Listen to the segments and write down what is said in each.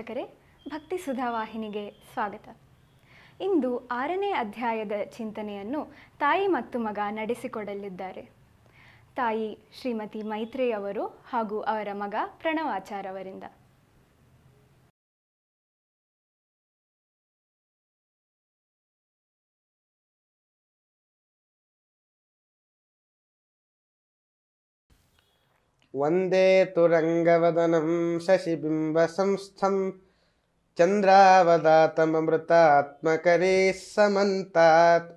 ವೀಕ್ಷಕರೇ ಭಕ್ತಿ ವಾಹಿನಿಗೆ ಸ್ವಾಗತ ಇಂದು ಆರನೇ ಅಧ್ಯಾಯದ ಚಿಂತನೆಯನ್ನು ತಾಯಿ ಮತ್ತು ಮಗ ನಡೆಸಿಕೊಡಲಿದ್ದಾರೆ ತಾಯಿ ಶ್ರೀಮತಿ ಮೈತ್ರೇಯವರು ಹಾಗೂ ಅವರ ಮಗ ಪ್ರಣವಾಚಾರ್ಯವರಿಂದ वन्दे तुरङ्गवदनं शशिबिम्बसंस्थं चन्द्रावदातममृतात्मकरीः समन्तात्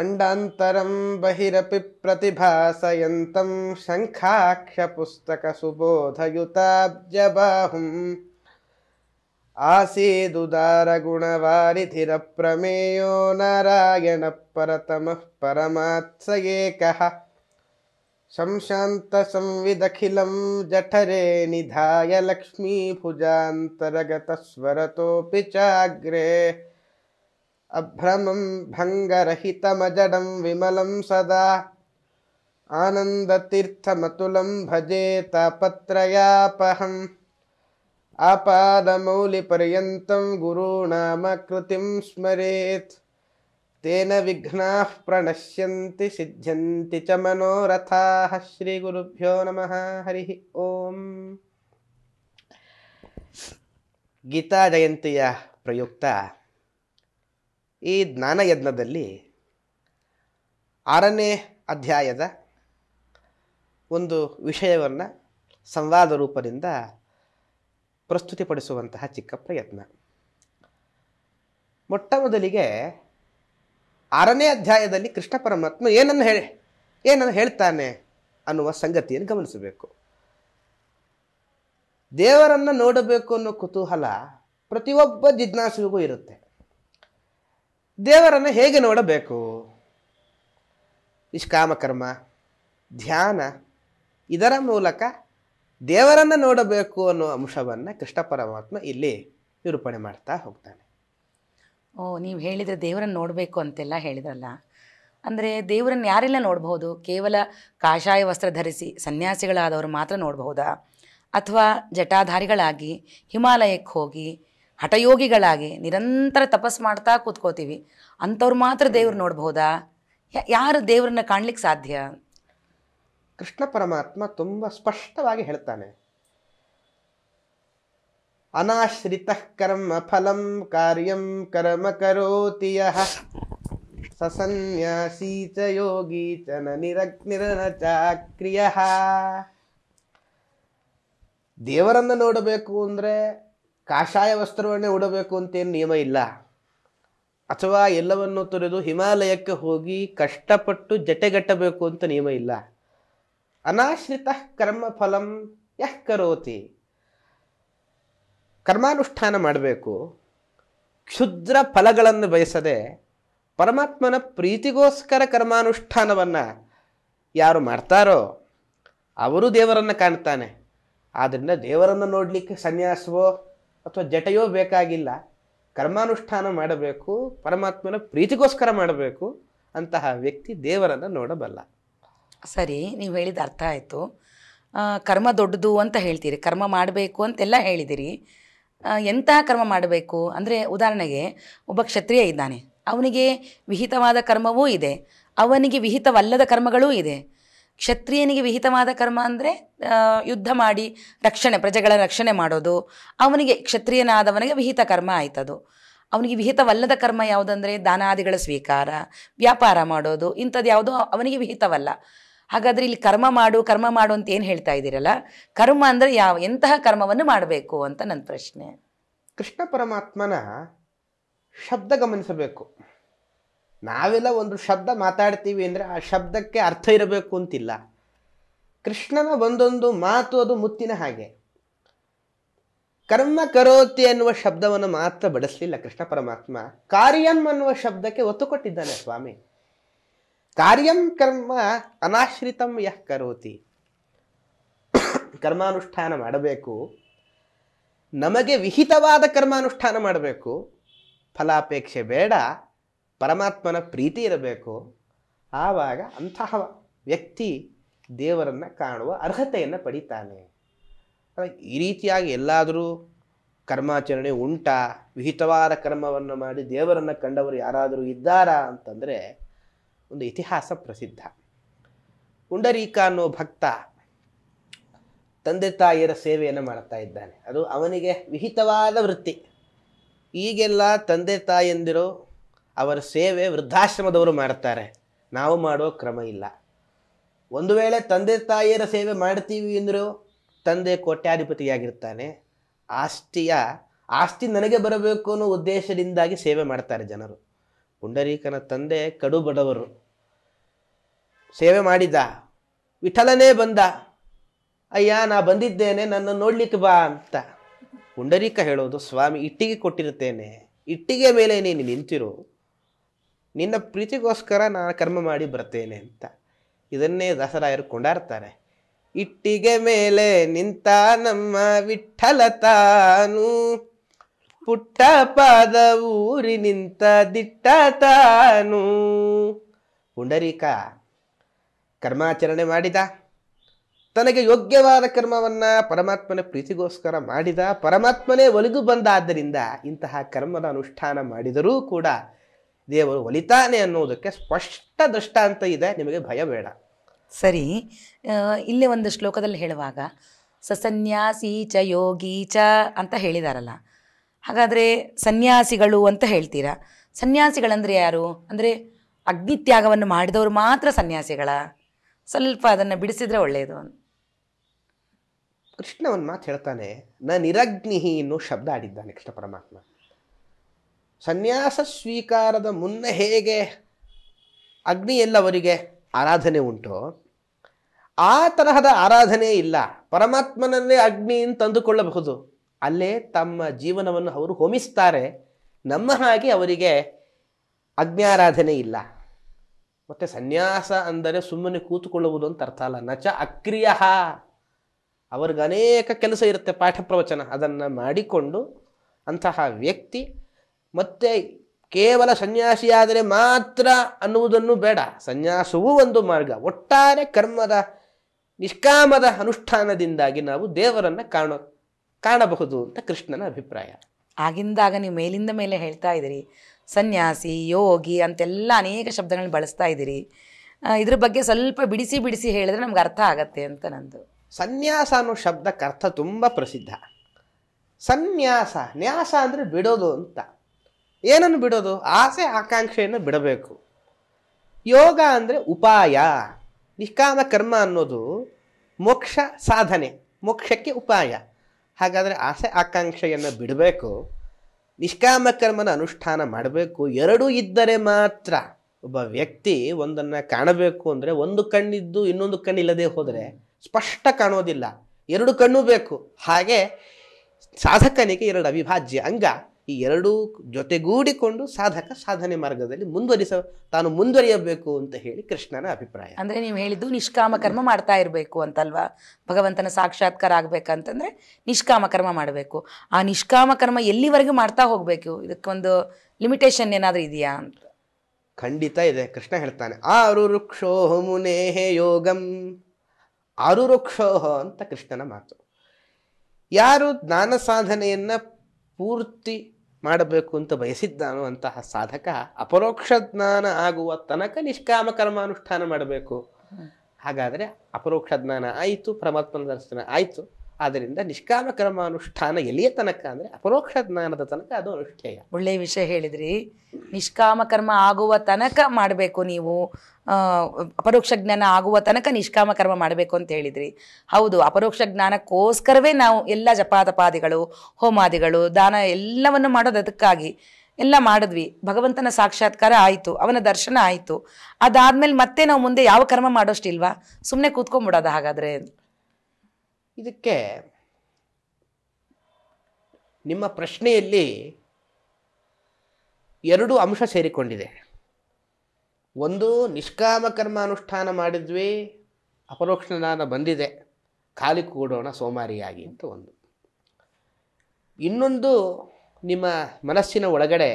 अण्डान्तरं बहिरपि प्रतिभासयन्तं शङ्खाक्षपुस्तकसुबोधयुताब्जबाहुम् आसीदुदारगुणवारिधिरप्रमेयो नारायणपरतमः परमात्स एकः शंशान्तसंविदखिलं जठरे निधाय लक्ष्मीभुजान्तर्गतस्वरतोऽपि चाग्रे अभ्रमं भङ्गरहितमजडं विमलं सदा आनन्दतीर्थमतुलं भजेतपत्रयापहम् आपादमौलिपर्यन्तं गुरूणामकृतिं स्मरेत् ತೇನ ವಿಘ್ನಾ ಪ್ರಣಶ್ಯಂತಿ ಸಿದ್ಧಂತಿ ಚ ಮನೋರಥಾ ಶ್ರೀ ಗುರುಭ್ಯೋ ನಮಃ ಹರಿ ಓಂ ಗೀತಾ ಜಯಂತಿಯ ಪ್ರಯುಕ್ತ ಈ ಜ್ಞಾನಯಜ್ಞದಲ್ಲಿ ಆರನೇ ಅಧ್ಯಾಯದ ಒಂದು ವಿಷಯವನ್ನು ಸಂವಾದ ರೂಪದಿಂದ ಪ್ರಸ್ತುತಿಪಡಿಸುವಂತಹ ಚಿಕ್ಕ ಪ್ರಯತ್ನ ಮೊಟ್ಟ ಮೊದಲಿಗೆ ಆರನೇ ಅಧ್ಯಾಯದಲ್ಲಿ ಕೃಷ್ಣ ಪರಮಾತ್ಮ ಏನನ್ನು ಹೇಳಿ ಏನನ್ನು ಹೇಳ್ತಾನೆ ಅನ್ನುವ ಸಂಗತಿಯನ್ನು ಗಮನಿಸಬೇಕು ದೇವರನ್ನು ನೋಡಬೇಕು ಅನ್ನೋ ಕುತೂಹಲ ಪ್ರತಿಯೊಬ್ಬ ಜಿಜ್ಞಾಸಿಗೂ ಇರುತ್ತೆ ದೇವರನ್ನು ಹೇಗೆ ನೋಡಬೇಕು ನಿಷ್ಕಾಮಕರ್ಮ ಧ್ಯಾನ ಇದರ ಮೂಲಕ ದೇವರನ್ನು ನೋಡಬೇಕು ಅನ್ನೋ ಅಂಶವನ್ನು ಕೃಷ್ಣ ಪರಮಾತ್ಮ ಇಲ್ಲಿ ನಿರೂಪಣೆ ಮಾಡ್ತಾ ಹೋಗ್ತಾನೆ ಓ ನೀವು ಹೇಳಿದರೆ ದೇವರನ್ನು ನೋಡಬೇಕು ಅಂತೆಲ್ಲ ಹೇಳಿದ್ರಲ್ಲ ಅಂದರೆ ದೇವರನ್ನು ಯಾರೆಲ್ಲ ನೋಡಬಹುದು ಕೇವಲ ಕಾಷಾಯ ವಸ್ತ್ರ ಧರಿಸಿ ಸನ್ಯಾಸಿಗಳಾದವರು ಮಾತ್ರ ನೋಡಬಹುದಾ ಅಥವಾ ಜಟಾಧಾರಿಗಳಾಗಿ ಹಿಮಾಲಯಕ್ಕೆ ಹೋಗಿ ಹಠಯೋಗಿಗಳಾಗಿ ನಿರಂತರ ತಪಸ್ ಮಾಡ್ತಾ ಕೂತ್ಕೋತೀವಿ ಅಂಥವ್ರು ಮಾತ್ರ ದೇವ್ರು ನೋಡ್ಬೋದಾ ಯಾರು ದೇವ್ರನ್ನ ಕಾಣ್ಲಿಕ್ಕೆ ಸಾಧ್ಯ ಕೃಷ್ಣ ಪರಮಾತ್ಮ ತುಂಬ ಸ್ಪಷ್ಟವಾಗಿ ಹೇಳ್ತಾನೆ ಅನಾಶ್ರಿತ ಕರ್ಮ ಫಲಂ ಕಾರ್ಯಂ ಕರ್ಮ ಕರೋತಿ ಯಃ ಸಸನ್ಯಾಸೀ ಚ ಯೋಗಿ ದೇವರನ್ನು ನೋಡಬೇಕು ಅಂದರೆ ಕಾಷಾಯ ವಸ್ತ್ರವನ್ನೇ ಉಡಬೇಕು ಅಂತೇನು ನಿಯಮ ಇಲ್ಲ ಅಥವಾ ಎಲ್ಲವನ್ನು ತೊರೆದು ಹಿಮಾಲಯಕ್ಕೆ ಹೋಗಿ ಕಷ್ಟಪಟ್ಟು ಜಟೆಗಟ್ಟಬೇಕು ಅಂತ ನಿಯಮ ಇಲ್ಲ ಅನಾಶ್ರಿತ ಕರ್ಮ ಫಲಂ ಯಃ ಕರೋತಿ ಕರ್ಮಾನುಷ್ಠಾನ ಮಾಡಬೇಕು ಕ್ಷುದ್ರ ಫಲಗಳನ್ನು ಬಯಸದೆ ಪರಮಾತ್ಮನ ಪ್ರೀತಿಗೋಸ್ಕರ ಕರ್ಮಾನುಷ್ಠಾನವನ್ನು ಯಾರು ಮಾಡ್ತಾರೋ ಅವರು ದೇವರನ್ನು ಕಾಣ್ತಾನೆ ಆದ್ದರಿಂದ ದೇವರನ್ನು ನೋಡಲಿಕ್ಕೆ ಸನ್ಯಾಸವೋ ಅಥವಾ ಜಟೆಯೋ ಬೇಕಾಗಿಲ್ಲ ಕರ್ಮಾನುಷ್ಠಾನ ಮಾಡಬೇಕು ಪರಮಾತ್ಮನ ಪ್ರೀತಿಗೋಸ್ಕರ ಮಾಡಬೇಕು ಅಂತಹ ವ್ಯಕ್ತಿ ದೇವರನ್ನು ನೋಡಬಲ್ಲ ಸರಿ ನೀವು ಹೇಳಿದ ಅರ್ಥ ಆಯಿತು ಕರ್ಮ ದೊಡ್ಡದು ಅಂತ ಹೇಳ್ತೀರಿ ಕರ್ಮ ಮಾಡಬೇಕು ಅಂತೆಲ್ಲ ಹೇಳಿದಿರಿ ಎಂಥ ಕರ್ಮ ಮಾಡಬೇಕು ಅಂದರೆ ಉದಾಹರಣೆಗೆ ಒಬ್ಬ ಕ್ಷತ್ರಿಯ ಇದ್ದಾನೆ ಅವನಿಗೆ ವಿಹಿತವಾದ ಕರ್ಮವೂ ಇದೆ ಅವನಿಗೆ ವಿಹಿತವಲ್ಲದ ಕರ್ಮಗಳೂ ಇದೆ ಕ್ಷತ್ರಿಯನಿಗೆ ವಿಹಿತವಾದ ಕರ್ಮ ಅಂದರೆ ಯುದ್ಧ ಮಾಡಿ ರಕ್ಷಣೆ ಪ್ರಜೆಗಳ ರಕ್ಷಣೆ ಮಾಡೋದು ಅವನಿಗೆ ಕ್ಷತ್ರಿಯನಾದವನಿಗೆ ವಿಹಿತ ಕರ್ಮ ಆಯ್ತದು ಅವನಿಗೆ ವಿಹಿತವಲ್ಲದ ಕರ್ಮ ಯಾವುದಂದರೆ ದಾನಾದಿಗಳ ಸ್ವೀಕಾರ ವ್ಯಾಪಾರ ಮಾಡೋದು ಇಂಥದ್ದು ಯಾವುದೋ ಅವನಿಗೆ ವಿಹಿತವಲ್ಲ ಹಾಗಾದ್ರೆ ಇಲ್ಲಿ ಕರ್ಮ ಮಾಡು ಕರ್ಮ ಮಾಡು ಅಂತ ಏನು ಹೇಳ್ತಾ ಇದ್ದೀರಲ್ಲ ಕರ್ಮ ಅಂದರೆ ಯಾವ ಎಂತಹ ಕರ್ಮವನ್ನು ಮಾಡಬೇಕು ಅಂತ ನನ್ನ ಪ್ರಶ್ನೆ ಕೃಷ್ಣ ಪರಮಾತ್ಮನ ಶಬ್ದ ಗಮನಿಸಬೇಕು ನಾವೆಲ್ಲ ಒಂದು ಶಬ್ದ ಮಾತಾಡ್ತೀವಿ ಅಂದರೆ ಆ ಶಬ್ದಕ್ಕೆ ಅರ್ಥ ಇರಬೇಕು ಅಂತಿಲ್ಲ ಕೃಷ್ಣನ ಒಂದೊಂದು ಮಾತು ಅದು ಮುತ್ತಿನ ಹಾಗೆ ಕರ್ಮ ಕರೋತಿ ಅನ್ನುವ ಶಬ್ದವನ್ನು ಮಾತ್ರ ಬಳಸಲಿಲ್ಲ ಕೃಷ್ಣ ಪರಮಾತ್ಮ ಕಾರ್ಯಂ ಅನ್ನುವ ಶಬ್ದಕ್ಕೆ ಒತ್ತು ಕೊಟ್ಟಿದ್ದಾನೆ ಸ್ವಾಮಿ ಕಾರ್ಯಂ ಕರ್ಮ ಅನಾಶ್ರಿತಂ ಯಃ ಕರೋತಿ ಕರ್ಮಾನುಷ್ಠಾನ ಮಾಡಬೇಕು ನಮಗೆ ವಿಹಿತವಾದ ಕರ್ಮಾನುಷ್ಠಾನ ಮಾಡಬೇಕು ಫಲಾಪೇಕ್ಷೆ ಬೇಡ ಪರಮಾತ್ಮನ ಪ್ರೀತಿ ಇರಬೇಕು ಆವಾಗ ಅಂತಹ ವ್ಯಕ್ತಿ ದೇವರನ್ನು ಕಾಣುವ ಅರ್ಹತೆಯನ್ನು ಪಡಿತಾನೆ ಈ ರೀತಿಯಾಗಿ ಎಲ್ಲಾದರೂ ಕರ್ಮಾಚರಣೆ ಉಂಟಾ ವಿಹಿತವಾದ ಕರ್ಮವನ್ನು ಮಾಡಿ ದೇವರನ್ನು ಕಂಡವರು ಯಾರಾದರೂ ಇದ್ದಾರಾ ಅಂತಂದರೆ ಒಂದು ಇತಿಹಾಸ ಪ್ರಸಿದ್ಧ ಪುಂಡರೀಕ ಅನ್ನೋ ಭಕ್ತ ತಂದೆ ತಾಯಿಯರ ಸೇವೆಯನ್ನು ಮಾಡ್ತಾ ಇದ್ದಾನೆ ಅದು ಅವನಿಗೆ ವಿಹಿತವಾದ ವೃತ್ತಿ ಈಗೆಲ್ಲ ತಂದೆ ತಾಯಿಯಂದಿರು ಅವರ ಸೇವೆ ವೃದ್ಧಾಶ್ರಮದವರು ಮಾಡ್ತಾರೆ ನಾವು ಮಾಡೋ ಕ್ರಮ ಇಲ್ಲ ಒಂದು ವೇಳೆ ತಂದೆ ತಾಯಿಯರ ಸೇವೆ ಮಾಡ್ತೀವಿ ಅಂದರೂ ತಂದೆ ಕೋಟ್ಯಾಧಿಪತಿಯಾಗಿರ್ತಾನೆ ಆಸ್ತಿಯ ಆಸ್ತಿ ನನಗೆ ಬರಬೇಕು ಅನ್ನೋ ಉದ್ದೇಶದಿಂದಾಗಿ ಸೇವೆ ಮಾಡ್ತಾರೆ ಜನರು ಪುಂಡರೀಕನ ತಂದೆ ಕಡು ಬಡವರು ಸೇವೆ ಮಾಡಿದ ವಿಠಲನೇ ಬಂದ ಅಯ್ಯ ನಾ ಬಂದಿದ್ದೇನೆ ನನ್ನ ನೋಡ್ಲಿಕ್ಕೆ ಬಾ ಅಂತ ಪುಂಡರೀಕ ಹೇಳೋದು ಸ್ವಾಮಿ ಇಟ್ಟಿಗೆ ಕೊಟ್ಟಿರ್ತೇನೆ ಇಟ್ಟಿಗೆ ಮೇಲೆ ನೀನು ನಿಂತಿರು ನಿನ್ನ ಪ್ರೀತಿಗೋಸ್ಕರ ನಾನು ಕರ್ಮ ಮಾಡಿ ಬರ್ತೇನೆ ಅಂತ ಇದನ್ನೇ ದಸರಾಯರು ಕೊಂಡಾಡ್ತಾರೆ ಇಟ್ಟಿಗೆ ಮೇಲೆ ನಿಂತ ನಮ್ಮ ವಿಠಲ ತಾನು ಪುಟ್ಟ ಪಾದ ಊರಿ ನಿಂತ ದಿಟ್ಟ ತಾನು ಪುಂಡರೀಕ ಕರ್ಮಾಚರಣೆ ಮಾಡಿದ ತನಗೆ ಯೋಗ್ಯವಾದ ಕರ್ಮವನ್ನು ಪರಮಾತ್ಮನ ಪ್ರೀತಿಗೋಸ್ಕರ ಮಾಡಿದ ಪರಮಾತ್ಮನೇ ಒಲಿದು ಬಂದಾದ್ದರಿಂದ ಇಂತಹ ಕರ್ಮದ ಅನುಷ್ಠಾನ ಮಾಡಿದರೂ ಕೂಡ ದೇವರು ಒಲಿತಾನೆ ಅನ್ನೋದಕ್ಕೆ ಸ್ಪಷ್ಟ ದೃಷ್ಟಾಂತ ಇದೆ ನಿಮಗೆ ಭಯ ಬೇಡ ಸರಿ ಇಲ್ಲೇ ಒಂದು ಶ್ಲೋಕದಲ್ಲಿ ಹೇಳುವಾಗ ಸಸನ್ಯಾಸಿ ಚ ಯೋಗೀ ಚ ಅಂತ ಹೇಳಿದಾರಲ್ಲ ಹಾಗಾದರೆ ಸನ್ಯಾಸಿಗಳು ಅಂತ ಹೇಳ್ತೀರಾ ಸನ್ಯಾಸಿಗಳಂದರೆ ಯಾರು ಅಂದರೆ ಅಗ್ನಿತ್ಯಾಗವನ್ನು ಮಾಡಿದವರು ಮಾತ್ರ ಸನ್ಯಾಸಿಗಳ ಸ್ವಲ್ಪ ಅದನ್ನು ಬಿಡಿಸಿದ್ರೆ ಒಳ್ಳೆಯದು ಅಂತ ಕೃಷ್ಣ ಒಂದು ಮಾತು ಹೇಳ್ತಾನೆ ನ ನಿರಗ್ನಿಹಿ ಎನ್ನುವ ಶಬ್ದ ಆಡಿದ್ದಾನೆ ಕೃಷ್ಣ ಪರಮಾತ್ಮ ಸನ್ಯಾಸ ಸ್ವೀಕಾರದ ಮುನ್ನ ಹೇಗೆ ಅಗ್ನಿ ಎಲ್ಲವರಿಗೆ ಆರಾಧನೆ ಉಂಟು ಆ ತರಹದ ಆರಾಧನೆ ಇಲ್ಲ ಪರಮಾತ್ಮನಲ್ಲೇ ಅಗ್ನಿಯನ್ನು ತಂದುಕೊಳ್ಳಬಹುದು ಅಲ್ಲೇ ತಮ್ಮ ಜೀವನವನ್ನು ಅವರು ಹೋಮಿಸ್ತಾರೆ ನಮ್ಮ ಹಾಗೆ ಅವರಿಗೆ ಆರಾಧನೆ ಇಲ್ಲ ಮತ್ತು ಸನ್ಯಾಸ ಅಂದರೆ ಸುಮ್ಮನೆ ಕೂತುಕೊಳ್ಳುವುದು ಅಂತ ಅರ್ಥ ಅಲ್ಲ ನಚ ಅಕ್ರಿಯ ಅವ್ರಿಗೆ ಅನೇಕ ಕೆಲಸ ಇರುತ್ತೆ ಪಾಠ ಪ್ರವಚನ ಅದನ್ನು ಮಾಡಿಕೊಂಡು ಅಂತಹ ವ್ಯಕ್ತಿ ಮತ್ತೆ ಕೇವಲ ಸನ್ಯಾಸಿಯಾದರೆ ಮಾತ್ರ ಅನ್ನುವುದನ್ನು ಬೇಡ ಸನ್ಯಾಸವೂ ಒಂದು ಮಾರ್ಗ ಒಟ್ಟಾರೆ ಕರ್ಮದ ನಿಷ್ಕಾಮದ ಅನುಷ್ಠಾನದಿಂದಾಗಿ ನಾವು ದೇವರನ್ನು ಕಾಣ ಕಾಣಬಹುದು ಅಂತ ಕೃಷ್ಣನ ಅಭಿಪ್ರಾಯ ಆಗಿಂದಾಗ ನೀವು ಮೇಲಿಂದ ಮೇಲೆ ಹೇಳ್ತಾ ಇದ್ದೀರಿ ಸನ್ಯಾಸಿ ಯೋಗಿ ಅಂತೆಲ್ಲ ಅನೇಕ ಶಬ್ದಗಳನ್ನ ಬಳಸ್ತಾ ಇದ್ದೀರಿ ಇದ್ರ ಬಗ್ಗೆ ಸ್ವಲ್ಪ ಬಿಡಿಸಿ ಬಿಡಿಸಿ ಹೇಳಿದ್ರೆ ನಮ್ಗೆ ಅರ್ಥ ಆಗತ್ತೆ ಅಂತ ನಂದು ಸನ್ಯಾಸ ಅನ್ನೋ ಶಬ್ದಕ್ಕೆ ಅರ್ಥ ತುಂಬ ಪ್ರಸಿದ್ಧ ಸನ್ಯಾಸ ನ್ಯಾಸ ಅಂದರೆ ಬಿಡೋದು ಅಂತ ಏನನ್ನು ಬಿಡೋದು ಆಸೆ ಆಕಾಂಕ್ಷೆಯನ್ನು ಬಿಡಬೇಕು ಯೋಗ ಅಂದರೆ ಉಪಾಯ ನಿಷ್ಕಾಮ ಕರ್ಮ ಅನ್ನೋದು ಮೋಕ್ಷ ಸಾಧನೆ ಮೋಕ್ಷಕ್ಕೆ ಉಪಾಯ ಹಾಗಾದರೆ ಆಸೆ ಆಕಾಂಕ್ಷೆಯನ್ನು ಬಿಡಬೇಕು ನಿಷ್ಕಾಮ ಕರ್ಮನ ಅನುಷ್ಠಾನ ಮಾಡಬೇಕು ಎರಡೂ ಇದ್ದರೆ ಮಾತ್ರ ಒಬ್ಬ ವ್ಯಕ್ತಿ ಒಂದನ್ನು ಕಾಣಬೇಕು ಅಂದರೆ ಒಂದು ಕಣ್ಣಿದ್ದು ಇನ್ನೊಂದು ಕಣ್ಣಿಲ್ಲದೆ ಹೋದರೆ ಸ್ಪಷ್ಟ ಕಾಣೋದಿಲ್ಲ ಎರಡು ಕಣ್ಣು ಬೇಕು ಹಾಗೆ ಸಾಧಕನಿಗೆ ಎರಡು ಅವಿಭಾಜ್ಯ ಅಂಗ ಈ ಎರಡೂ ಜೊತೆಗೂಡಿಕೊಂಡು ಸಾಧಕ ಸಾಧನೆ ಮಾರ್ಗದಲ್ಲಿ ಮುಂದುವರಿಸ ತಾನು ಮುಂದುವರಿಯಬೇಕು ಅಂತ ಹೇಳಿ ಕೃಷ್ಣನ ಅಭಿಪ್ರಾಯ ಅಂದರೆ ನೀವು ಹೇಳಿದ್ದು ನಿಷ್ಕಾಮ ಕರ್ಮ ಮಾಡ್ತಾ ಇರಬೇಕು ಅಂತಲ್ವಾ ಭಗವಂತನ ಸಾಕ್ಷಾತ್ಕಾರ ಆಗ್ಬೇಕಂತಂದ್ರೆ ನಿಷ್ಕಾಮ ಕರ್ಮ ಮಾಡಬೇಕು ಆ ನಿಷ್ಕಾಮ ಕರ್ಮ ಎಲ್ಲಿವರೆಗೂ ಮಾಡ್ತಾ ಹೋಗಬೇಕು ಇದಕ್ಕೊಂದು ಲಿಮಿಟೇಷನ್ ಏನಾದರೂ ಇದೆಯಾ ಅಂತ ಖಂಡಿತ ಇದೆ ಕೃಷ್ಣ ಹೇಳ್ತಾನೆ ಆರು ವೃಕ್ಷೋಹ ಮುನೇಹೇ ಯೋಗಂ ಆರು ವೃಕ್ಷೋಹ ಅಂತ ಕೃಷ್ಣನ ಮಾತು ಯಾರು ಜ್ಞಾನ ಸಾಧನೆಯನ್ನ ಪೂರ್ತಿ ಮಾಡಬೇಕು ಅಂತ ಬಯಸಿದ್ದಾನೋ ಅಂತಹ ಸಾಧಕ ಅಪರೋಕ್ಷ ಜ್ಞಾನ ಆಗುವ ತನಕ ನಿಷ್ಕಾಮ ಕರ್ಮ ಅನುಷ್ಠಾನ ಮಾಡಬೇಕು ಹಾಗಾದರೆ ಅಪರೋಕ್ಷ ಜ್ಞಾನ ಆಯಿತು ಪರಮಾತ್ಮನ ದರ್ಶನ ಆಯಿತು ಆದ್ದರಿಂದ ನಿಷ್ಕಾಮ ಕರ್ಮ ಅನುಷ್ಠಾನ ಎಲ್ಲಿಯ ತನಕ ಅಂದರೆ ಅಪರೋಕ್ಷ ಜ್ಞಾನದ ತನಕ ಅದು ಅನುಷ್ಠೇಯ ಒಳ್ಳೆಯ ವಿಷಯ ಹೇಳಿದ್ರಿ ನಿಷ್ಕಾಮ ಕರ್ಮ ಆಗುವ ತನಕ ಮಾಡಬೇಕು ನೀವು ಅಪರೋಕ್ಷ ಜ್ಞಾನ ಆಗುವ ತನಕ ನಿಷ್ಕಾಮ ಕರ್ಮ ಮಾಡಬೇಕು ಅಂತ ಹೇಳಿದ್ರಿ ಹೌದು ಅಪರೋಕ್ಷ ಜ್ಞಾನಕ್ಕೋಸ್ಕರವೇ ನಾವು ಎಲ್ಲ ಜಪಾತಪಾದಿಗಳು ಹೋಮಾದಿಗಳು ದಾನ ಎಲ್ಲವನ್ನು ಮಾಡೋದು ಅದಕ್ಕಾಗಿ ಎಲ್ಲ ಮಾಡಿದ್ವಿ ಭಗವಂತನ ಸಾಕ್ಷಾತ್ಕಾರ ಆಯಿತು ಅವನ ದರ್ಶನ ಆಯಿತು ಅದಾದ್ಮೇಲೆ ಮತ್ತೆ ನಾವು ಮುಂದೆ ಯಾವ ಕರ್ಮ ಮಾಡೋಷ್ಟಿಲ್ವಾ ಸುಮ್ಮನೆ ಕೂತ್ಕೊಂಡ್ಬಿಡೋದು ಹಾಗಾದರೆ ಇದಕ್ಕೆ ನಿಮ್ಮ ಪ್ರಶ್ನೆಯಲ್ಲಿ ಎರಡು ಅಂಶ ಸೇರಿಕೊಂಡಿದೆ ಒಂದು ನಿಷ್ಕಾಮ ಅನುಷ್ಠಾನ ಮಾಡಿದ್ವಿ ಅಪರೋಕ್ಷ ಬಂದಿದೆ ಖಾಲಿ ಕೂಡೋಣ ಸೋಮಾರಿಯಾಗಿ ಅಂತ ಒಂದು ಇನ್ನೊಂದು ನಿಮ್ಮ ಮನಸ್ಸಿನ ಒಳಗಡೆ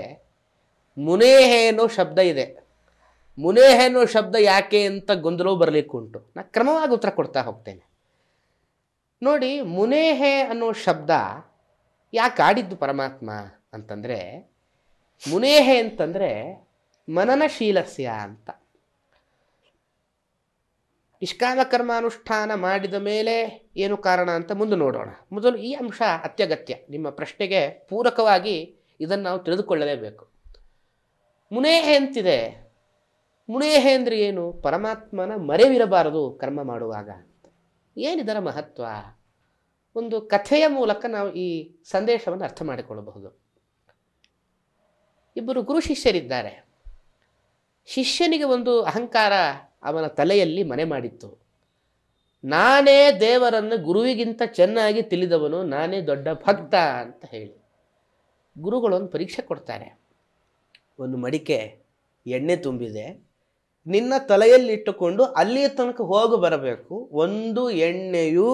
ಮುನೇಹೆ ಅನ್ನೋ ಶಬ್ದ ಇದೆ ಮುನೇಹೆ ಅನ್ನೋ ಶಬ್ದ ಯಾಕೆ ಅಂತ ಗೊಂದಲವು ಬರಲಿಕ್ಕುಂಟು ನಾನು ಕ್ರಮವಾಗಿ ಉತ್ತರ ಕೊಡ್ತಾ ಹೋಗ್ತೇನೆ ನೋಡಿ ಮುನೇಹೆ ಅನ್ನೋ ಶಬ್ದ ಯಾಕೆ ಆಡಿದ್ದು ಪರಮಾತ್ಮ ಅಂತಂದರೆ ಮುನೇಹೆ ಅಂತಂದರೆ ಮನನಶೀಲಸ್ಯ ಅಂತ ನಿಷ್ಕಾಮ ಕರ್ಮಾನುಷ್ಠಾನ ಮಾಡಿದ ಮೇಲೆ ಏನು ಕಾರಣ ಅಂತ ಮುಂದೆ ನೋಡೋಣ ಮೊದಲು ಈ ಅಂಶ ಅತ್ಯಗತ್ಯ ನಿಮ್ಮ ಪ್ರಶ್ನೆಗೆ ಪೂರಕವಾಗಿ ಇದನ್ನು ನಾವು ತಿಳಿದುಕೊಳ್ಳಲೇಬೇಕು ಮುನೇಹೆ ಅಂತಿದೆ ಮುನೇಹೆ ಅಂದರೆ ಏನು ಪರಮಾತ್ಮನ ಮರೆವಿರಬಾರದು ಕರ್ಮ ಮಾಡುವಾಗ ಏನಿದರ ಮಹತ್ವ ಒಂದು ಕಥೆಯ ಮೂಲಕ ನಾವು ಈ ಸಂದೇಶವನ್ನು ಅರ್ಥ ಮಾಡಿಕೊಳ್ಳಬಹುದು ಇಬ್ಬರು ಗುರು ಶಿಷ್ಯರಿದ್ದಾರೆ ಶಿಷ್ಯನಿಗೆ ಒಂದು ಅಹಂಕಾರ ಅವನ ತಲೆಯಲ್ಲಿ ಮನೆ ಮಾಡಿತ್ತು ನಾನೇ ದೇವರನ್ನು ಗುರುವಿಗಿಂತ ಚೆನ್ನಾಗಿ ತಿಳಿದವನು ನಾನೇ ದೊಡ್ಡ ಭಕ್ತ ಅಂತ ಹೇಳಿ ಗುರುಗಳೊಂದು ಪರೀಕ್ಷೆ ಕೊಡ್ತಾರೆ ಒಂದು ಮಡಿಕೆ ಎಣ್ಣೆ ತುಂಬಿದೆ ನಿನ್ನ ತಲೆಯಲ್ಲಿಟ್ಟುಕೊಂಡು ಅಲ್ಲಿಯ ತನಕ ಹೋಗಿ ಬರಬೇಕು ಒಂದು ಎಣ್ಣೆಯು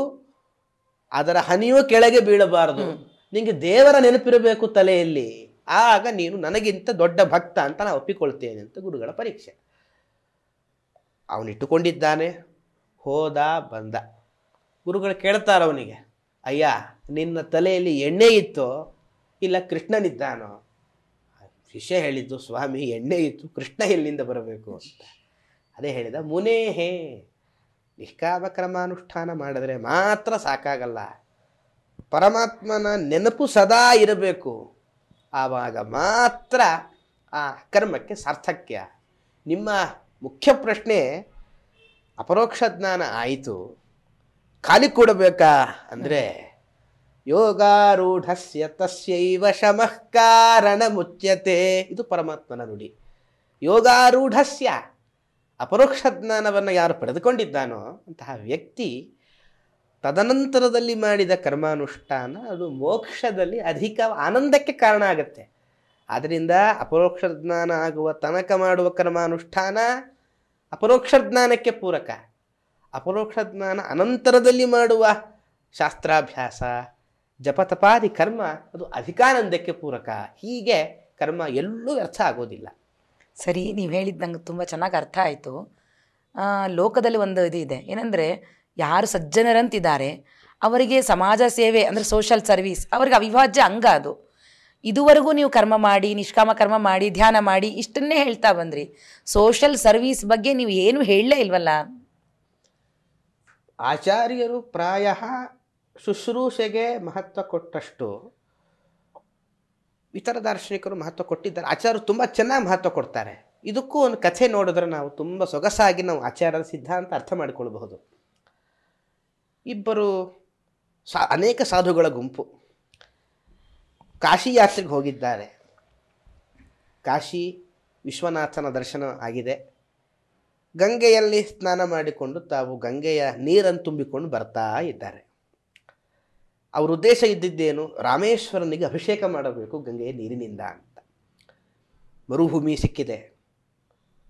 ಅದರ ಹನಿಯೂ ಕೆಳಗೆ ಬೀಳಬಾರದು ನಿಮಗೆ ದೇವರ ನೆನಪಿರಬೇಕು ತಲೆಯಲ್ಲಿ ಆಗ ನೀನು ನನಗಿಂತ ದೊಡ್ಡ ಭಕ್ತ ಅಂತ ನಾನು ಒಪ್ಪಿಕೊಳ್ತೇನೆ ಅಂತ ಗುರುಗಳ ಪರೀಕ್ಷೆ ಅವನಿಟ್ಟುಕೊಂಡಿದ್ದಾನೆ ಹೋದ ಬಂದ ಗುರುಗಳು ಕೇಳ್ತಾರೆ ಅವನಿಗೆ ಅಯ್ಯ ನಿನ್ನ ತಲೆಯಲ್ಲಿ ಎಣ್ಣೆ ಇತ್ತೋ ಇಲ್ಲ ಕೃಷ್ಣನಿದ್ದಾನೋ ಶಿಷ್ಯ ಹೇಳಿದ್ದು ಸ್ವಾಮಿ ಎಣ್ಣೆ ಇತ್ತು ಕೃಷ್ಣ ಎಲ್ಲಿಂದ ಬರಬೇಕು ಅಂತ ಅದೇ ಹೇಳಿದ ಮುನೇಹೇ ನಿಷ್ಕಾಮಕ್ರಮಾನುಷ್ಠಾನ ಮಾಡಿದ್ರೆ ಮಾತ್ರ ಸಾಕಾಗಲ್ಲ ಪರಮಾತ್ಮನ ನೆನಪು ಸದಾ ಇರಬೇಕು ಆವಾಗ ಮಾತ್ರ ಆ ಕರ್ಮಕ್ಕೆ ಸಾರ್ಥಕ್ಯ ನಿಮ್ಮ ಮುಖ್ಯ ಪ್ರಶ್ನೆ ಅಪರೋಕ್ಷ ಜ್ಞಾನ ಆಯಿತು ಖಾಲಿ ಕೊಡಬೇಕಾ ಅಂದರೆ ಯೋಗಾರೂಢಸ್ಯ ತಸ್ಯೈವ ಶಮಃ ಕಾರಣ ಮುಚ್ಯತೆ ಇದು ಪರಮಾತ್ಮನ ನುಡಿ ಯೋಗಾರೂಢಸ್ಯ ಅಪರೋಕ್ಷ ಜ್ಞಾನವನ್ನು ಯಾರು ಪಡೆದುಕೊಂಡಿದ್ದಾನೋ ಅಂತಹ ವ್ಯಕ್ತಿ ತದನಂತರದಲ್ಲಿ ಮಾಡಿದ ಕರ್ಮಾನುಷ್ಠಾನ ಅದು ಮೋಕ್ಷದಲ್ಲಿ ಅಧಿಕ ಆನಂದಕ್ಕೆ ಕಾರಣ ಆಗುತ್ತೆ ಆದ್ದರಿಂದ ಅಪರೋಕ್ಷ ಜ್ಞಾನ ಆಗುವ ತನಕ ಮಾಡುವ ಕರ್ಮಾನುಷ್ಠಾನ ಅಪರೋಕ್ಷ ಜ್ಞಾನಕ್ಕೆ ಪೂರಕ ಅಪರೋಕ್ಷ ಜ್ಞಾನ ಅನಂತರದಲ್ಲಿ ಮಾಡುವ ಶಾಸ್ತ್ರಾಭ್ಯಾಸ ಜಪತಪಾದಿ ಕರ್ಮ ಅದು ಅಧಿಕಾನಂದಕ್ಕೆ ಪೂರಕ ಹೀಗೆ ಕರ್ಮ ಎಲ್ಲೂ ವ್ಯರ್ಥ ಆಗೋದಿಲ್ಲ ಸರಿ ನೀವು ಹೇಳಿದ್ದು ನಂಗೆ ತುಂಬ ಚೆನ್ನಾಗಿ ಅರ್ಥ ಆಯಿತು ಲೋಕದಲ್ಲಿ ಒಂದು ಇದು ಇದೆ ಏನಂದರೆ ಯಾರು ಸಜ್ಜನರಂತಿದ್ದಾರೆ ಅವರಿಗೆ ಸಮಾಜ ಸೇವೆ ಅಂದರೆ ಸೋಷಲ್ ಸರ್ವೀಸ್ ಅವರಿಗೆ ಅವಿಭಾಜ್ಯ ಅಂಗ ಅದು ಇದುವರೆಗೂ ನೀವು ಕರ್ಮ ಮಾಡಿ ನಿಷ್ಕಾಮ ಕರ್ಮ ಮಾಡಿ ಧ್ಯಾನ ಮಾಡಿ ಇಷ್ಟನ್ನೇ ಹೇಳ್ತಾ ಬಂದ್ರಿ ಸೋಷಲ್ ಸರ್ವೀಸ್ ಬಗ್ಗೆ ನೀವು ಏನು ಹೇಳಲೇ ಇಲ್ವಲ್ಲ ಆಚಾರ್ಯರು ಪ್ರಾಯ ಶುಶ್ರೂಷೆಗೆ ಮಹತ್ವ ಕೊಟ್ಟಷ್ಟು ಇತರ ದಾರ್ಶನಿಕರು ಮಹತ್ವ ಕೊಟ್ಟಿದ್ದಾರೆ ಆಚಾರ್ಯರು ತುಂಬ ಚೆನ್ನಾಗಿ ಮಹತ್ವ ಕೊಡ್ತಾರೆ ಇದಕ್ಕೂ ಒಂದು ಕಥೆ ನೋಡಿದ್ರೆ ನಾವು ತುಂಬ ಸೊಗಸಾಗಿ ನಾವು ಆಚಾರ್ಯರ ಸಿದ್ಧಾಂತ ಅರ್ಥ ಮಾಡಿಕೊಳ್ಬಹುದು ಇಬ್ಬರು ಸಾ ಅನೇಕ ಸಾಧುಗಳ ಗುಂಪು ಕಾಶಿ ಯಾತ್ರೆಗೆ ಹೋಗಿದ್ದಾರೆ ಕಾಶಿ ವಿಶ್ವನಾಥನ ದರ್ಶನ ಆಗಿದೆ ಗಂಗೆಯಲ್ಲಿ ಸ್ನಾನ ಮಾಡಿಕೊಂಡು ತಾವು ಗಂಗೆಯ ನೀರನ್ನು ತುಂಬಿಕೊಂಡು ಬರ್ತಾ ಇದ್ದಾರೆ ಅವ್ರ ಉದ್ದೇಶ ಇದ್ದಿದ್ದೇನು ರಾಮೇಶ್ವರನಿಗೆ ಅಭಿಷೇಕ ಮಾಡಬೇಕು ಗಂಗೆಯ ನೀರಿನಿಂದ ಅಂತ ಮರುಭೂಮಿ ಸಿಕ್ಕಿದೆ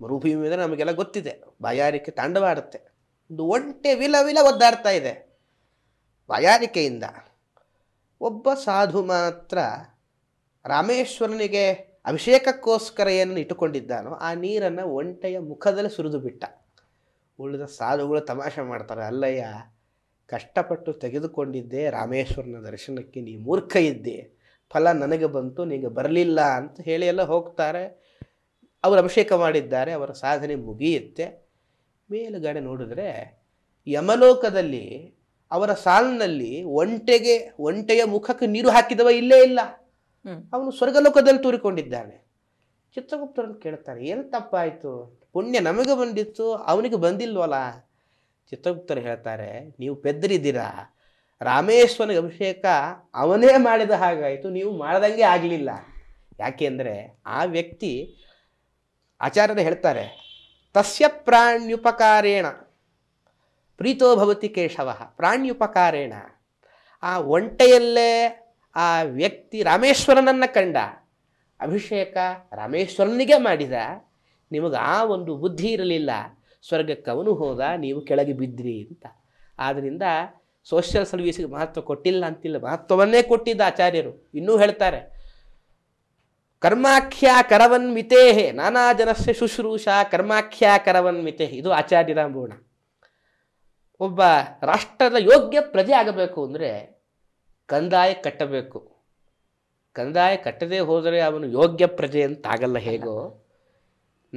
ಮರುಭೂಮಿ ಅಂದರೆ ನಮಗೆಲ್ಲ ಗೊತ್ತಿದೆ ಬಾಯಾರಿಕೆ ತಾಂಡವಾಡುತ್ತೆ ಒಂದು ಒಂಟೆ ವಿಲ ವಿಲ ಒದ್ದಾಡ್ತಾ ಇದೆ ಬಾಯಾರಿಕೆಯಿಂದ ಒಬ್ಬ ಸಾಧು ಮಾತ್ರ ರಾಮೇಶ್ವರನಿಗೆ ಅಭಿಷೇಕಕ್ಕೋಸ್ಕರ ಏನನ್ನು ಇಟ್ಟುಕೊಂಡಿದ್ದಾನೋ ಆ ನೀರನ್ನು ಒಂಟೆಯ ಮುಖದಲ್ಲಿ ಸುರಿದು ಬಿಟ್ಟ ಉಳಿದ ಸಾಧುಗಳು ತಮಾಷೆ ಮಾಡ್ತಾರೆ ಅಲ್ಲಯ್ಯ ಕಷ್ಟಪಟ್ಟು ತೆಗೆದುಕೊಂಡಿದ್ದೆ ರಾಮೇಶ್ವರನ ದರ್ಶನಕ್ಕೆ ನೀ ಮೂರ್ಖ ಇದ್ದೆ ಫಲ ನನಗೆ ಬಂತು ನಿನಗೆ ಬರಲಿಲ್ಲ ಅಂತ ಹೇಳಿ ಎಲ್ಲ ಹೋಗ್ತಾರೆ ಅವರು ಅಭಿಷೇಕ ಮಾಡಿದ್ದಾರೆ ಅವರ ಸಾಧನೆ ಮುಗಿಯುತ್ತೆ ಮೇಲುಗಡೆ ನೋಡಿದ್ರೆ ಯಮಲೋಕದಲ್ಲಿ ಅವರ ಸಾಲಿನಲ್ಲಿ ಒಂಟೆಗೆ ಒಂಟೆಯ ಮುಖಕ್ಕೆ ನೀರು ಹಾಕಿದವ ಇಲ್ಲೇ ಇಲ್ಲ ಅವನು ಸ್ವರ್ಗಲೋಕದಲ್ಲಿ ತೂರಿಕೊಂಡಿದ್ದಾನೆ ಚಿತ್ರಗುಪ್ತರನ್ನು ಕೇಳ್ತಾರೆ ಏನು ತಪ್ಪಾಯಿತು ಪುಣ್ಯ ನಮಗೆ ಬಂದಿತ್ತು ಅವನಿಗೆ ಬಂದಿಲ್ವಲ್ಲ ಚಿತ್ರಗುಪ್ತರು ಹೇಳ್ತಾರೆ ನೀವು ಪೆದ್ರಿದ್ದೀರಾ ರಾಮೇಶ್ವರನಿಗೆ ಅಭಿಷೇಕ ಅವನೇ ಮಾಡಿದ ಹಾಗಾಯಿತು ನೀವು ಮಾಡ್ದಂಗೆ ಆಗಲಿಲ್ಲ ಯಾಕೆಂದರೆ ಆ ವ್ಯಕ್ತಿ ಆಚಾರ್ಯರು ಹೇಳ್ತಾರೆ ತಸ್ಯ ಪ್ರಾಣ್ಯುಪಕಾರೇಣ ಪ್ರೀತೋ ಭವತಿ ಕೇಶವ ಪ್ರಾಣ್ಯುಪಕಾರೇಣ ಆ ಒಂಟೆಯಲ್ಲೇ ಆ ವ್ಯಕ್ತಿ ರಾಮೇಶ್ವರನನ್ನು ಕಂಡ ಅಭಿಷೇಕ ರಾಮೇಶ್ವರನಿಗೆ ಮಾಡಿದ ನಿಮಗೆ ಆ ಒಂದು ಬುದ್ಧಿ ಇರಲಿಲ್ಲ ಸ್ವರ್ಗಕ್ಕೆ ಅವನು ಹೋದ ನೀವು ಕೆಳಗೆ ಬಿದ್ದಿರಿ ಅಂತ ಆದ್ದರಿಂದ ಸೋಷಿಯಲ್ ಸರ್ವೀಸಿಗೆ ಮಹತ್ವ ಕೊಟ್ಟಿಲ್ಲ ಅಂತಿಲ್ಲ ಮಹತ್ವವನ್ನೇ ಕೊಟ್ಟಿದ್ದ ಆಚಾರ್ಯರು ಇನ್ನೂ ಹೇಳ್ತಾರೆ ಕರ್ಮಾಖ್ಯ ಕರವನ್ವಿತೇಹೆ ನಾನಾ ಜನಸ್ಯ ಶುಶ್ರೂಷಾ ಕರ್ಮಾಖ್ಯ ಕರವನ್ವಿತೆ ಇದು ಆಚಾರ್ಯರ ಬೋಣ ಒಬ್ಬ ರಾಷ್ಟ್ರದ ಯೋಗ್ಯ ಪ್ರಜೆ ಆಗಬೇಕು ಅಂದರೆ ಕಂದಾಯ ಕಟ್ಟಬೇಕು ಕಂದಾಯ ಕಟ್ಟದೇ ಹೋದರೆ ಅವನು ಯೋಗ್ಯ ಪ್ರಜೆ ಅಂತ ಹೇಗೋ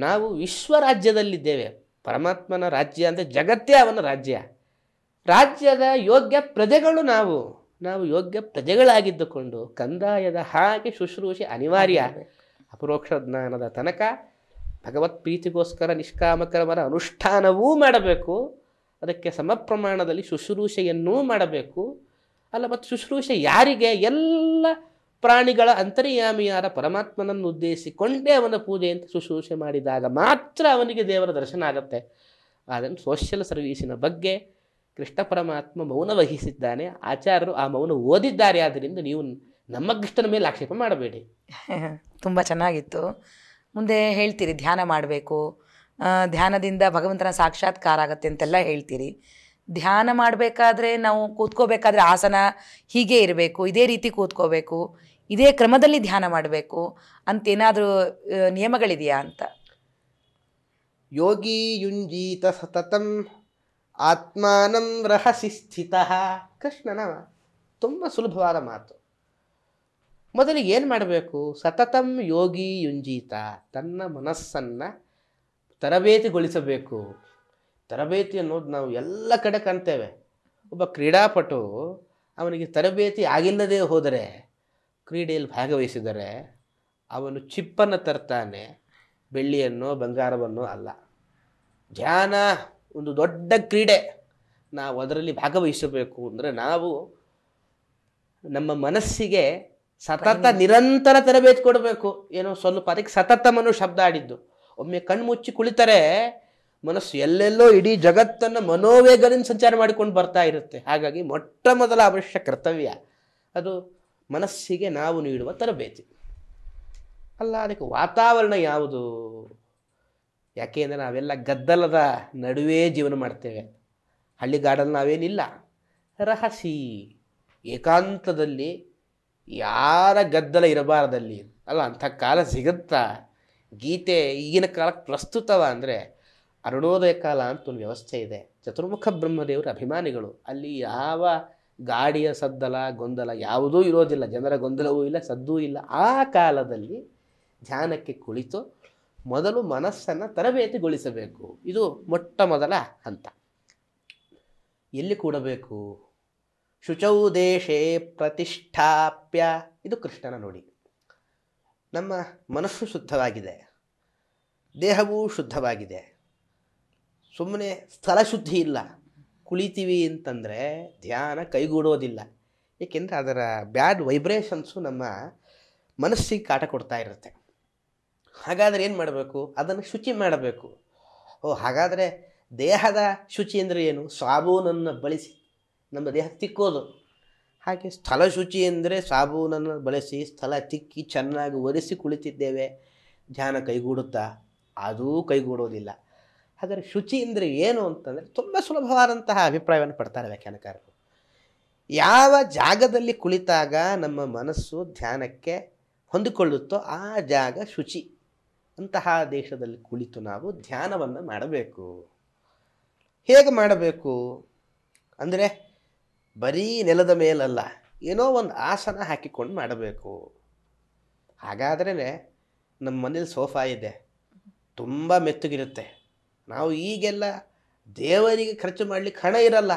ನಾವು ವಿಶ್ವ ರಾಜ್ಯದಲ್ಲಿದ್ದೇವೆ ಪರಮಾತ್ಮನ ರಾಜ್ಯ ಅಂದರೆ ಜಗತ್ತೇ ಅವನ ರಾಜ್ಯ ರಾಜ್ಯದ ಯೋಗ್ಯ ಪ್ರಜೆಗಳು ನಾವು ನಾವು ಯೋಗ್ಯ ಪ್ರಜೆಗಳಾಗಿದ್ದುಕೊಂಡು ಕಂದಾಯದ ಹಾಗೆ ಶುಶ್ರೂಷೆ ಅನಿವಾರ್ಯ ಅಪರೋಕ್ಷ ಜ್ಞಾನದ ತನಕ ಭಗವತ್ ಪ್ರೀತಿಗೋಸ್ಕರ ನಿಷ್ಕಾಮಕರವರ ಅನುಷ್ಠಾನವೂ ಮಾಡಬೇಕು ಅದಕ್ಕೆ ಸಮ ಪ್ರಮಾಣದಲ್ಲಿ ಶುಶ್ರೂಷೆಯನ್ನೂ ಮಾಡಬೇಕು ಅಲ್ಲ ಮತ್ತು ಶುಶ್ರೂಷೆ ಯಾರಿಗೆ ಎಲ್ಲ ಪ್ರಾಣಿಗಳ ಅಂತರ್ಯಾಮಿಯಾದ ಪರಮಾತ್ಮನನ್ನು ಉದ್ದೇಶಿಸಿಕೊಂಡೇ ಅವನ ಪೂಜೆ ಅಂತ ಶುಶ್ರೂಷೆ ಮಾಡಿದಾಗ ಮಾತ್ರ ಅವನಿಗೆ ದೇವರ ದರ್ಶನ ಆಗುತ್ತೆ ಅದನ್ನು ಸೋಷಿಯಲ್ ಸರ್ವೀಸಿನ ಬಗ್ಗೆ ಕೃಷ್ಣ ಪರಮಾತ್ಮ ಮೌನ ವಹಿಸಿದ್ದಾನೆ ಆಚಾರ್ಯರು ಆ ಮೌನ ಓದಿದ್ದಾರೆ ಆದ್ದರಿಂದ ನೀವು ನಮ್ಮ ಕೃಷ್ಣನ ಮೇಲೆ ಆಕ್ಷೇಪ ಮಾಡಬೇಡಿ ತುಂಬ ಚೆನ್ನಾಗಿತ್ತು ಮುಂದೆ ಹೇಳ್ತೀರಿ ಧ್ಯಾನ ಮಾಡಬೇಕು ಧ್ಯಾನದಿಂದ ಭಗವಂತನ ಸಾಕ್ಷಾತ್ಕಾರ ಆಗುತ್ತೆ ಅಂತೆಲ್ಲ ಹೇಳ್ತೀರಿ ಧ್ಯಾನ ಮಾಡಬೇಕಾದ್ರೆ ನಾವು ಕೂತ್ಕೋಬೇಕಾದ್ರೆ ಆಸನ ಹೀಗೆ ಇರಬೇಕು ಇದೇ ರೀತಿ ಕೂತ್ಕೋಬೇಕು ಇದೇ ಕ್ರಮದಲ್ಲಿ ಧ್ಯಾನ ಮಾಡಬೇಕು ಅಂತೇನಾದರೂ ನಿಯಮಗಳಿದೆಯಾ ಅಂತ ಯೋಗಿ ಯುಂಜೀತ ಸತತಂ ಆತ್ಮಾನಂ ರಹಸಿ ಸ್ಥಿತ ಕೃಷ್ಣನ ತುಂಬ ಸುಲಭವಾದ ಮಾತು ಮೊದಲಿಗೆ ಏನು ಮಾಡಬೇಕು ಸತತಂ ಯೋಗಿ ಯುಂಜೀತ ತನ್ನ ಮನಸ್ಸನ್ನು ತರಬೇತಿಗೊಳಿಸಬೇಕು ತರಬೇತಿ ಅನ್ನೋದು ನಾವು ಎಲ್ಲ ಕಡೆ ಕಾಣ್ತೇವೆ ಒಬ್ಬ ಕ್ರೀಡಾಪಟು ಅವನಿಗೆ ತರಬೇತಿ ಆಗಿಲ್ಲದೆ ಹೋದರೆ ಕ್ರೀಡೆಯಲ್ಲಿ ಭಾಗವಹಿಸಿದರೆ ಅವನು ಚಿಪ್ಪನ್ನು ತರ್ತಾನೆ ಬೆಳ್ಳಿಯನ್ನು ಬಂಗಾರವನ್ನು ಅಲ್ಲ ಧ್ಯಾನ ಒಂದು ದೊಡ್ಡ ಕ್ರೀಡೆ ನಾವು ಅದರಲ್ಲಿ ಭಾಗವಹಿಸಬೇಕು ಅಂದರೆ ನಾವು ನಮ್ಮ ಮನಸ್ಸಿಗೆ ಸತತ ನಿರಂತರ ತರಬೇತಿ ಕೊಡಬೇಕು ಏನೋ ಸ್ವಲ್ಪ ಅದಕ್ಕೆ ಮನು ಶಬ್ದ ಆಡಿದ್ದು ಒಮ್ಮೆ ಮುಚ್ಚಿ ಕುಳಿತರೆ ಮನಸ್ಸು ಎಲ್ಲೆಲ್ಲೋ ಇಡೀ ಜಗತ್ತನ್ನು ಮನೋವೇಗದಿಂದ ಸಂಚಾರ ಮಾಡಿಕೊಂಡು ಬರ್ತಾ ಇರುತ್ತೆ ಹಾಗಾಗಿ ಮೊಟ್ಟ ಮೊದಲ ಅವಶ್ಯ ಕರ್ತವ್ಯ ಅದು ಮನಸ್ಸಿಗೆ ನಾವು ನೀಡುವ ತರಬೇತಿ ಅಲ್ಲ ಅದಕ್ಕೆ ವಾತಾವರಣ ಯಾವುದು ಯಾಕೆಂದರೆ ನಾವೆಲ್ಲ ಗದ್ದಲದ ನಡುವೆ ಜೀವನ ಮಾಡ್ತೇವೆ ಹಳ್ಳಿಗಾಡಲ್ಲಿ ನಾವೇನಿಲ್ಲ ರಹಸಿ ಏಕಾಂತದಲ್ಲಿ ಯಾರ ಗದ್ದಲ ಇರಬಾರದಲ್ಲಿ ಅಲ್ಲ ಅಂಥ ಕಾಲ ಸಿಗುತ್ತಾ ಗೀತೆ ಈಗಿನ ಕಾಲಕ್ಕೆ ಪ್ರಸ್ತುತವ ಅಂದರೆ ಅರುಣೋದಯ ಕಾಲ ಅಂತ ಒಂದು ವ್ಯವಸ್ಥೆ ಇದೆ ಚತುರ್ಮುಖ ಬ್ರಹ್ಮದೇವರ ಅಭಿಮಾನಿಗಳು ಅಲ್ಲಿ ಯಾವ ಗಾಡಿಯ ಸದ್ದಲ ಗೊಂದಲ ಯಾವುದೂ ಇರೋದಿಲ್ಲ ಜನರ ಗೊಂದಲವೂ ಇಲ್ಲ ಸದ್ದೂ ಇಲ್ಲ ಆ ಕಾಲದಲ್ಲಿ ಧ್ಯಾನಕ್ಕೆ ಕುಳಿತು ಮೊದಲು ಮನಸ್ಸನ್ನು ತರಬೇತಿಗೊಳಿಸಬೇಕು ಇದು ಮೊಟ್ಟ ಮೊದಲ ಹಂತ ಎಲ್ಲಿ ಕೂಡಬೇಕು ಶುಚೌ ದೇಶೇ ಪ್ರತಿಷ್ಠಾಪ್ಯ ಇದು ಕೃಷ್ಣನ ನೋಡಿ ನಮ್ಮ ಮನಸ್ಸು ಶುದ್ಧವಾಗಿದೆ ದೇಹವೂ ಶುದ್ಧವಾಗಿದೆ ಸುಮ್ಮನೆ ಸ್ಥಳ ಶುದ್ಧಿ ಇಲ್ಲ ಕುಳಿತೀವಿ ಅಂತಂದರೆ ಧ್ಯಾನ ಕೈಗೂಡೋದಿಲ್ಲ ಏಕೆಂದರೆ ಅದರ ಬ್ಯಾಡ್ ವೈಬ್ರೇಷನ್ಸು ನಮ್ಮ ಮನಸ್ಸಿಗೆ ಕಾಟ ಕೊಡ್ತಾ ಇರುತ್ತೆ ಹಾಗಾದರೆ ಏನು ಮಾಡಬೇಕು ಅದನ್ನು ಶುಚಿ ಮಾಡಬೇಕು ಓ ಹಾಗಾದರೆ ದೇಹದ ಶುಚಿ ಅಂದರೆ ಏನು ಸಾಬೂನನ್ನು ಬಳಸಿ ನಮ್ಮ ದೇಹ ತಿಕ್ಕೋದು ಹಾಗೆ ಸ್ಥಳ ಶುಚಿ ಅಂದರೆ ಸಾಬೂನನ್ನು ಬಳಸಿ ಸ್ಥಳ ತಿಕ್ಕಿ ಚೆನ್ನಾಗಿ ಒರೆಸಿ ಕುಳಿತಿದ್ದೇವೆ ಧ್ಯಾನ ಕೈಗೂಡುತ್ತಾ ಅದೂ ಕೈಗೂಡೋದಿಲ್ಲ ಹಾಗಾದರೆ ಶುಚಿ ಅಂದರೆ ಏನು ಅಂತಂದರೆ ತುಂಬ ಸುಲಭವಾದಂತಹ ಅಭಿಪ್ರಾಯವನ್ನು ಪಡ್ತಾರೆ ವ್ಯಾಖ್ಯಾನಕಾರರು ಯಾವ ಜಾಗದಲ್ಲಿ ಕುಳಿತಾಗ ನಮ್ಮ ಮನಸ್ಸು ಧ್ಯಾನಕ್ಕೆ ಹೊಂದಿಕೊಳ್ಳುತ್ತೋ ಆ ಜಾಗ ಶುಚಿ ಅಂತಹ ದೇಶದಲ್ಲಿ ಕುಳಿತು ನಾವು ಧ್ಯಾನವನ್ನು ಮಾಡಬೇಕು ಹೇಗೆ ಮಾಡಬೇಕು ಅಂದರೆ ಬರೀ ನೆಲದ ಮೇಲಲ್ಲ ಏನೋ ಒಂದು ಆಸನ ಹಾಕಿಕೊಂಡು ಮಾಡಬೇಕು ಹಾಗಾದ್ರೇ ನಮ್ಮ ಮನೇಲಿ ಸೋಫಾ ಇದೆ ತುಂಬ ಮೆತ್ತಗಿರುತ್ತೆ ನಾವು ಈಗೆಲ್ಲ ದೇವರಿಗೆ ಖರ್ಚು ಮಾಡಲಿಕ್ಕೆ ಹಣ ಇರಲ್ಲ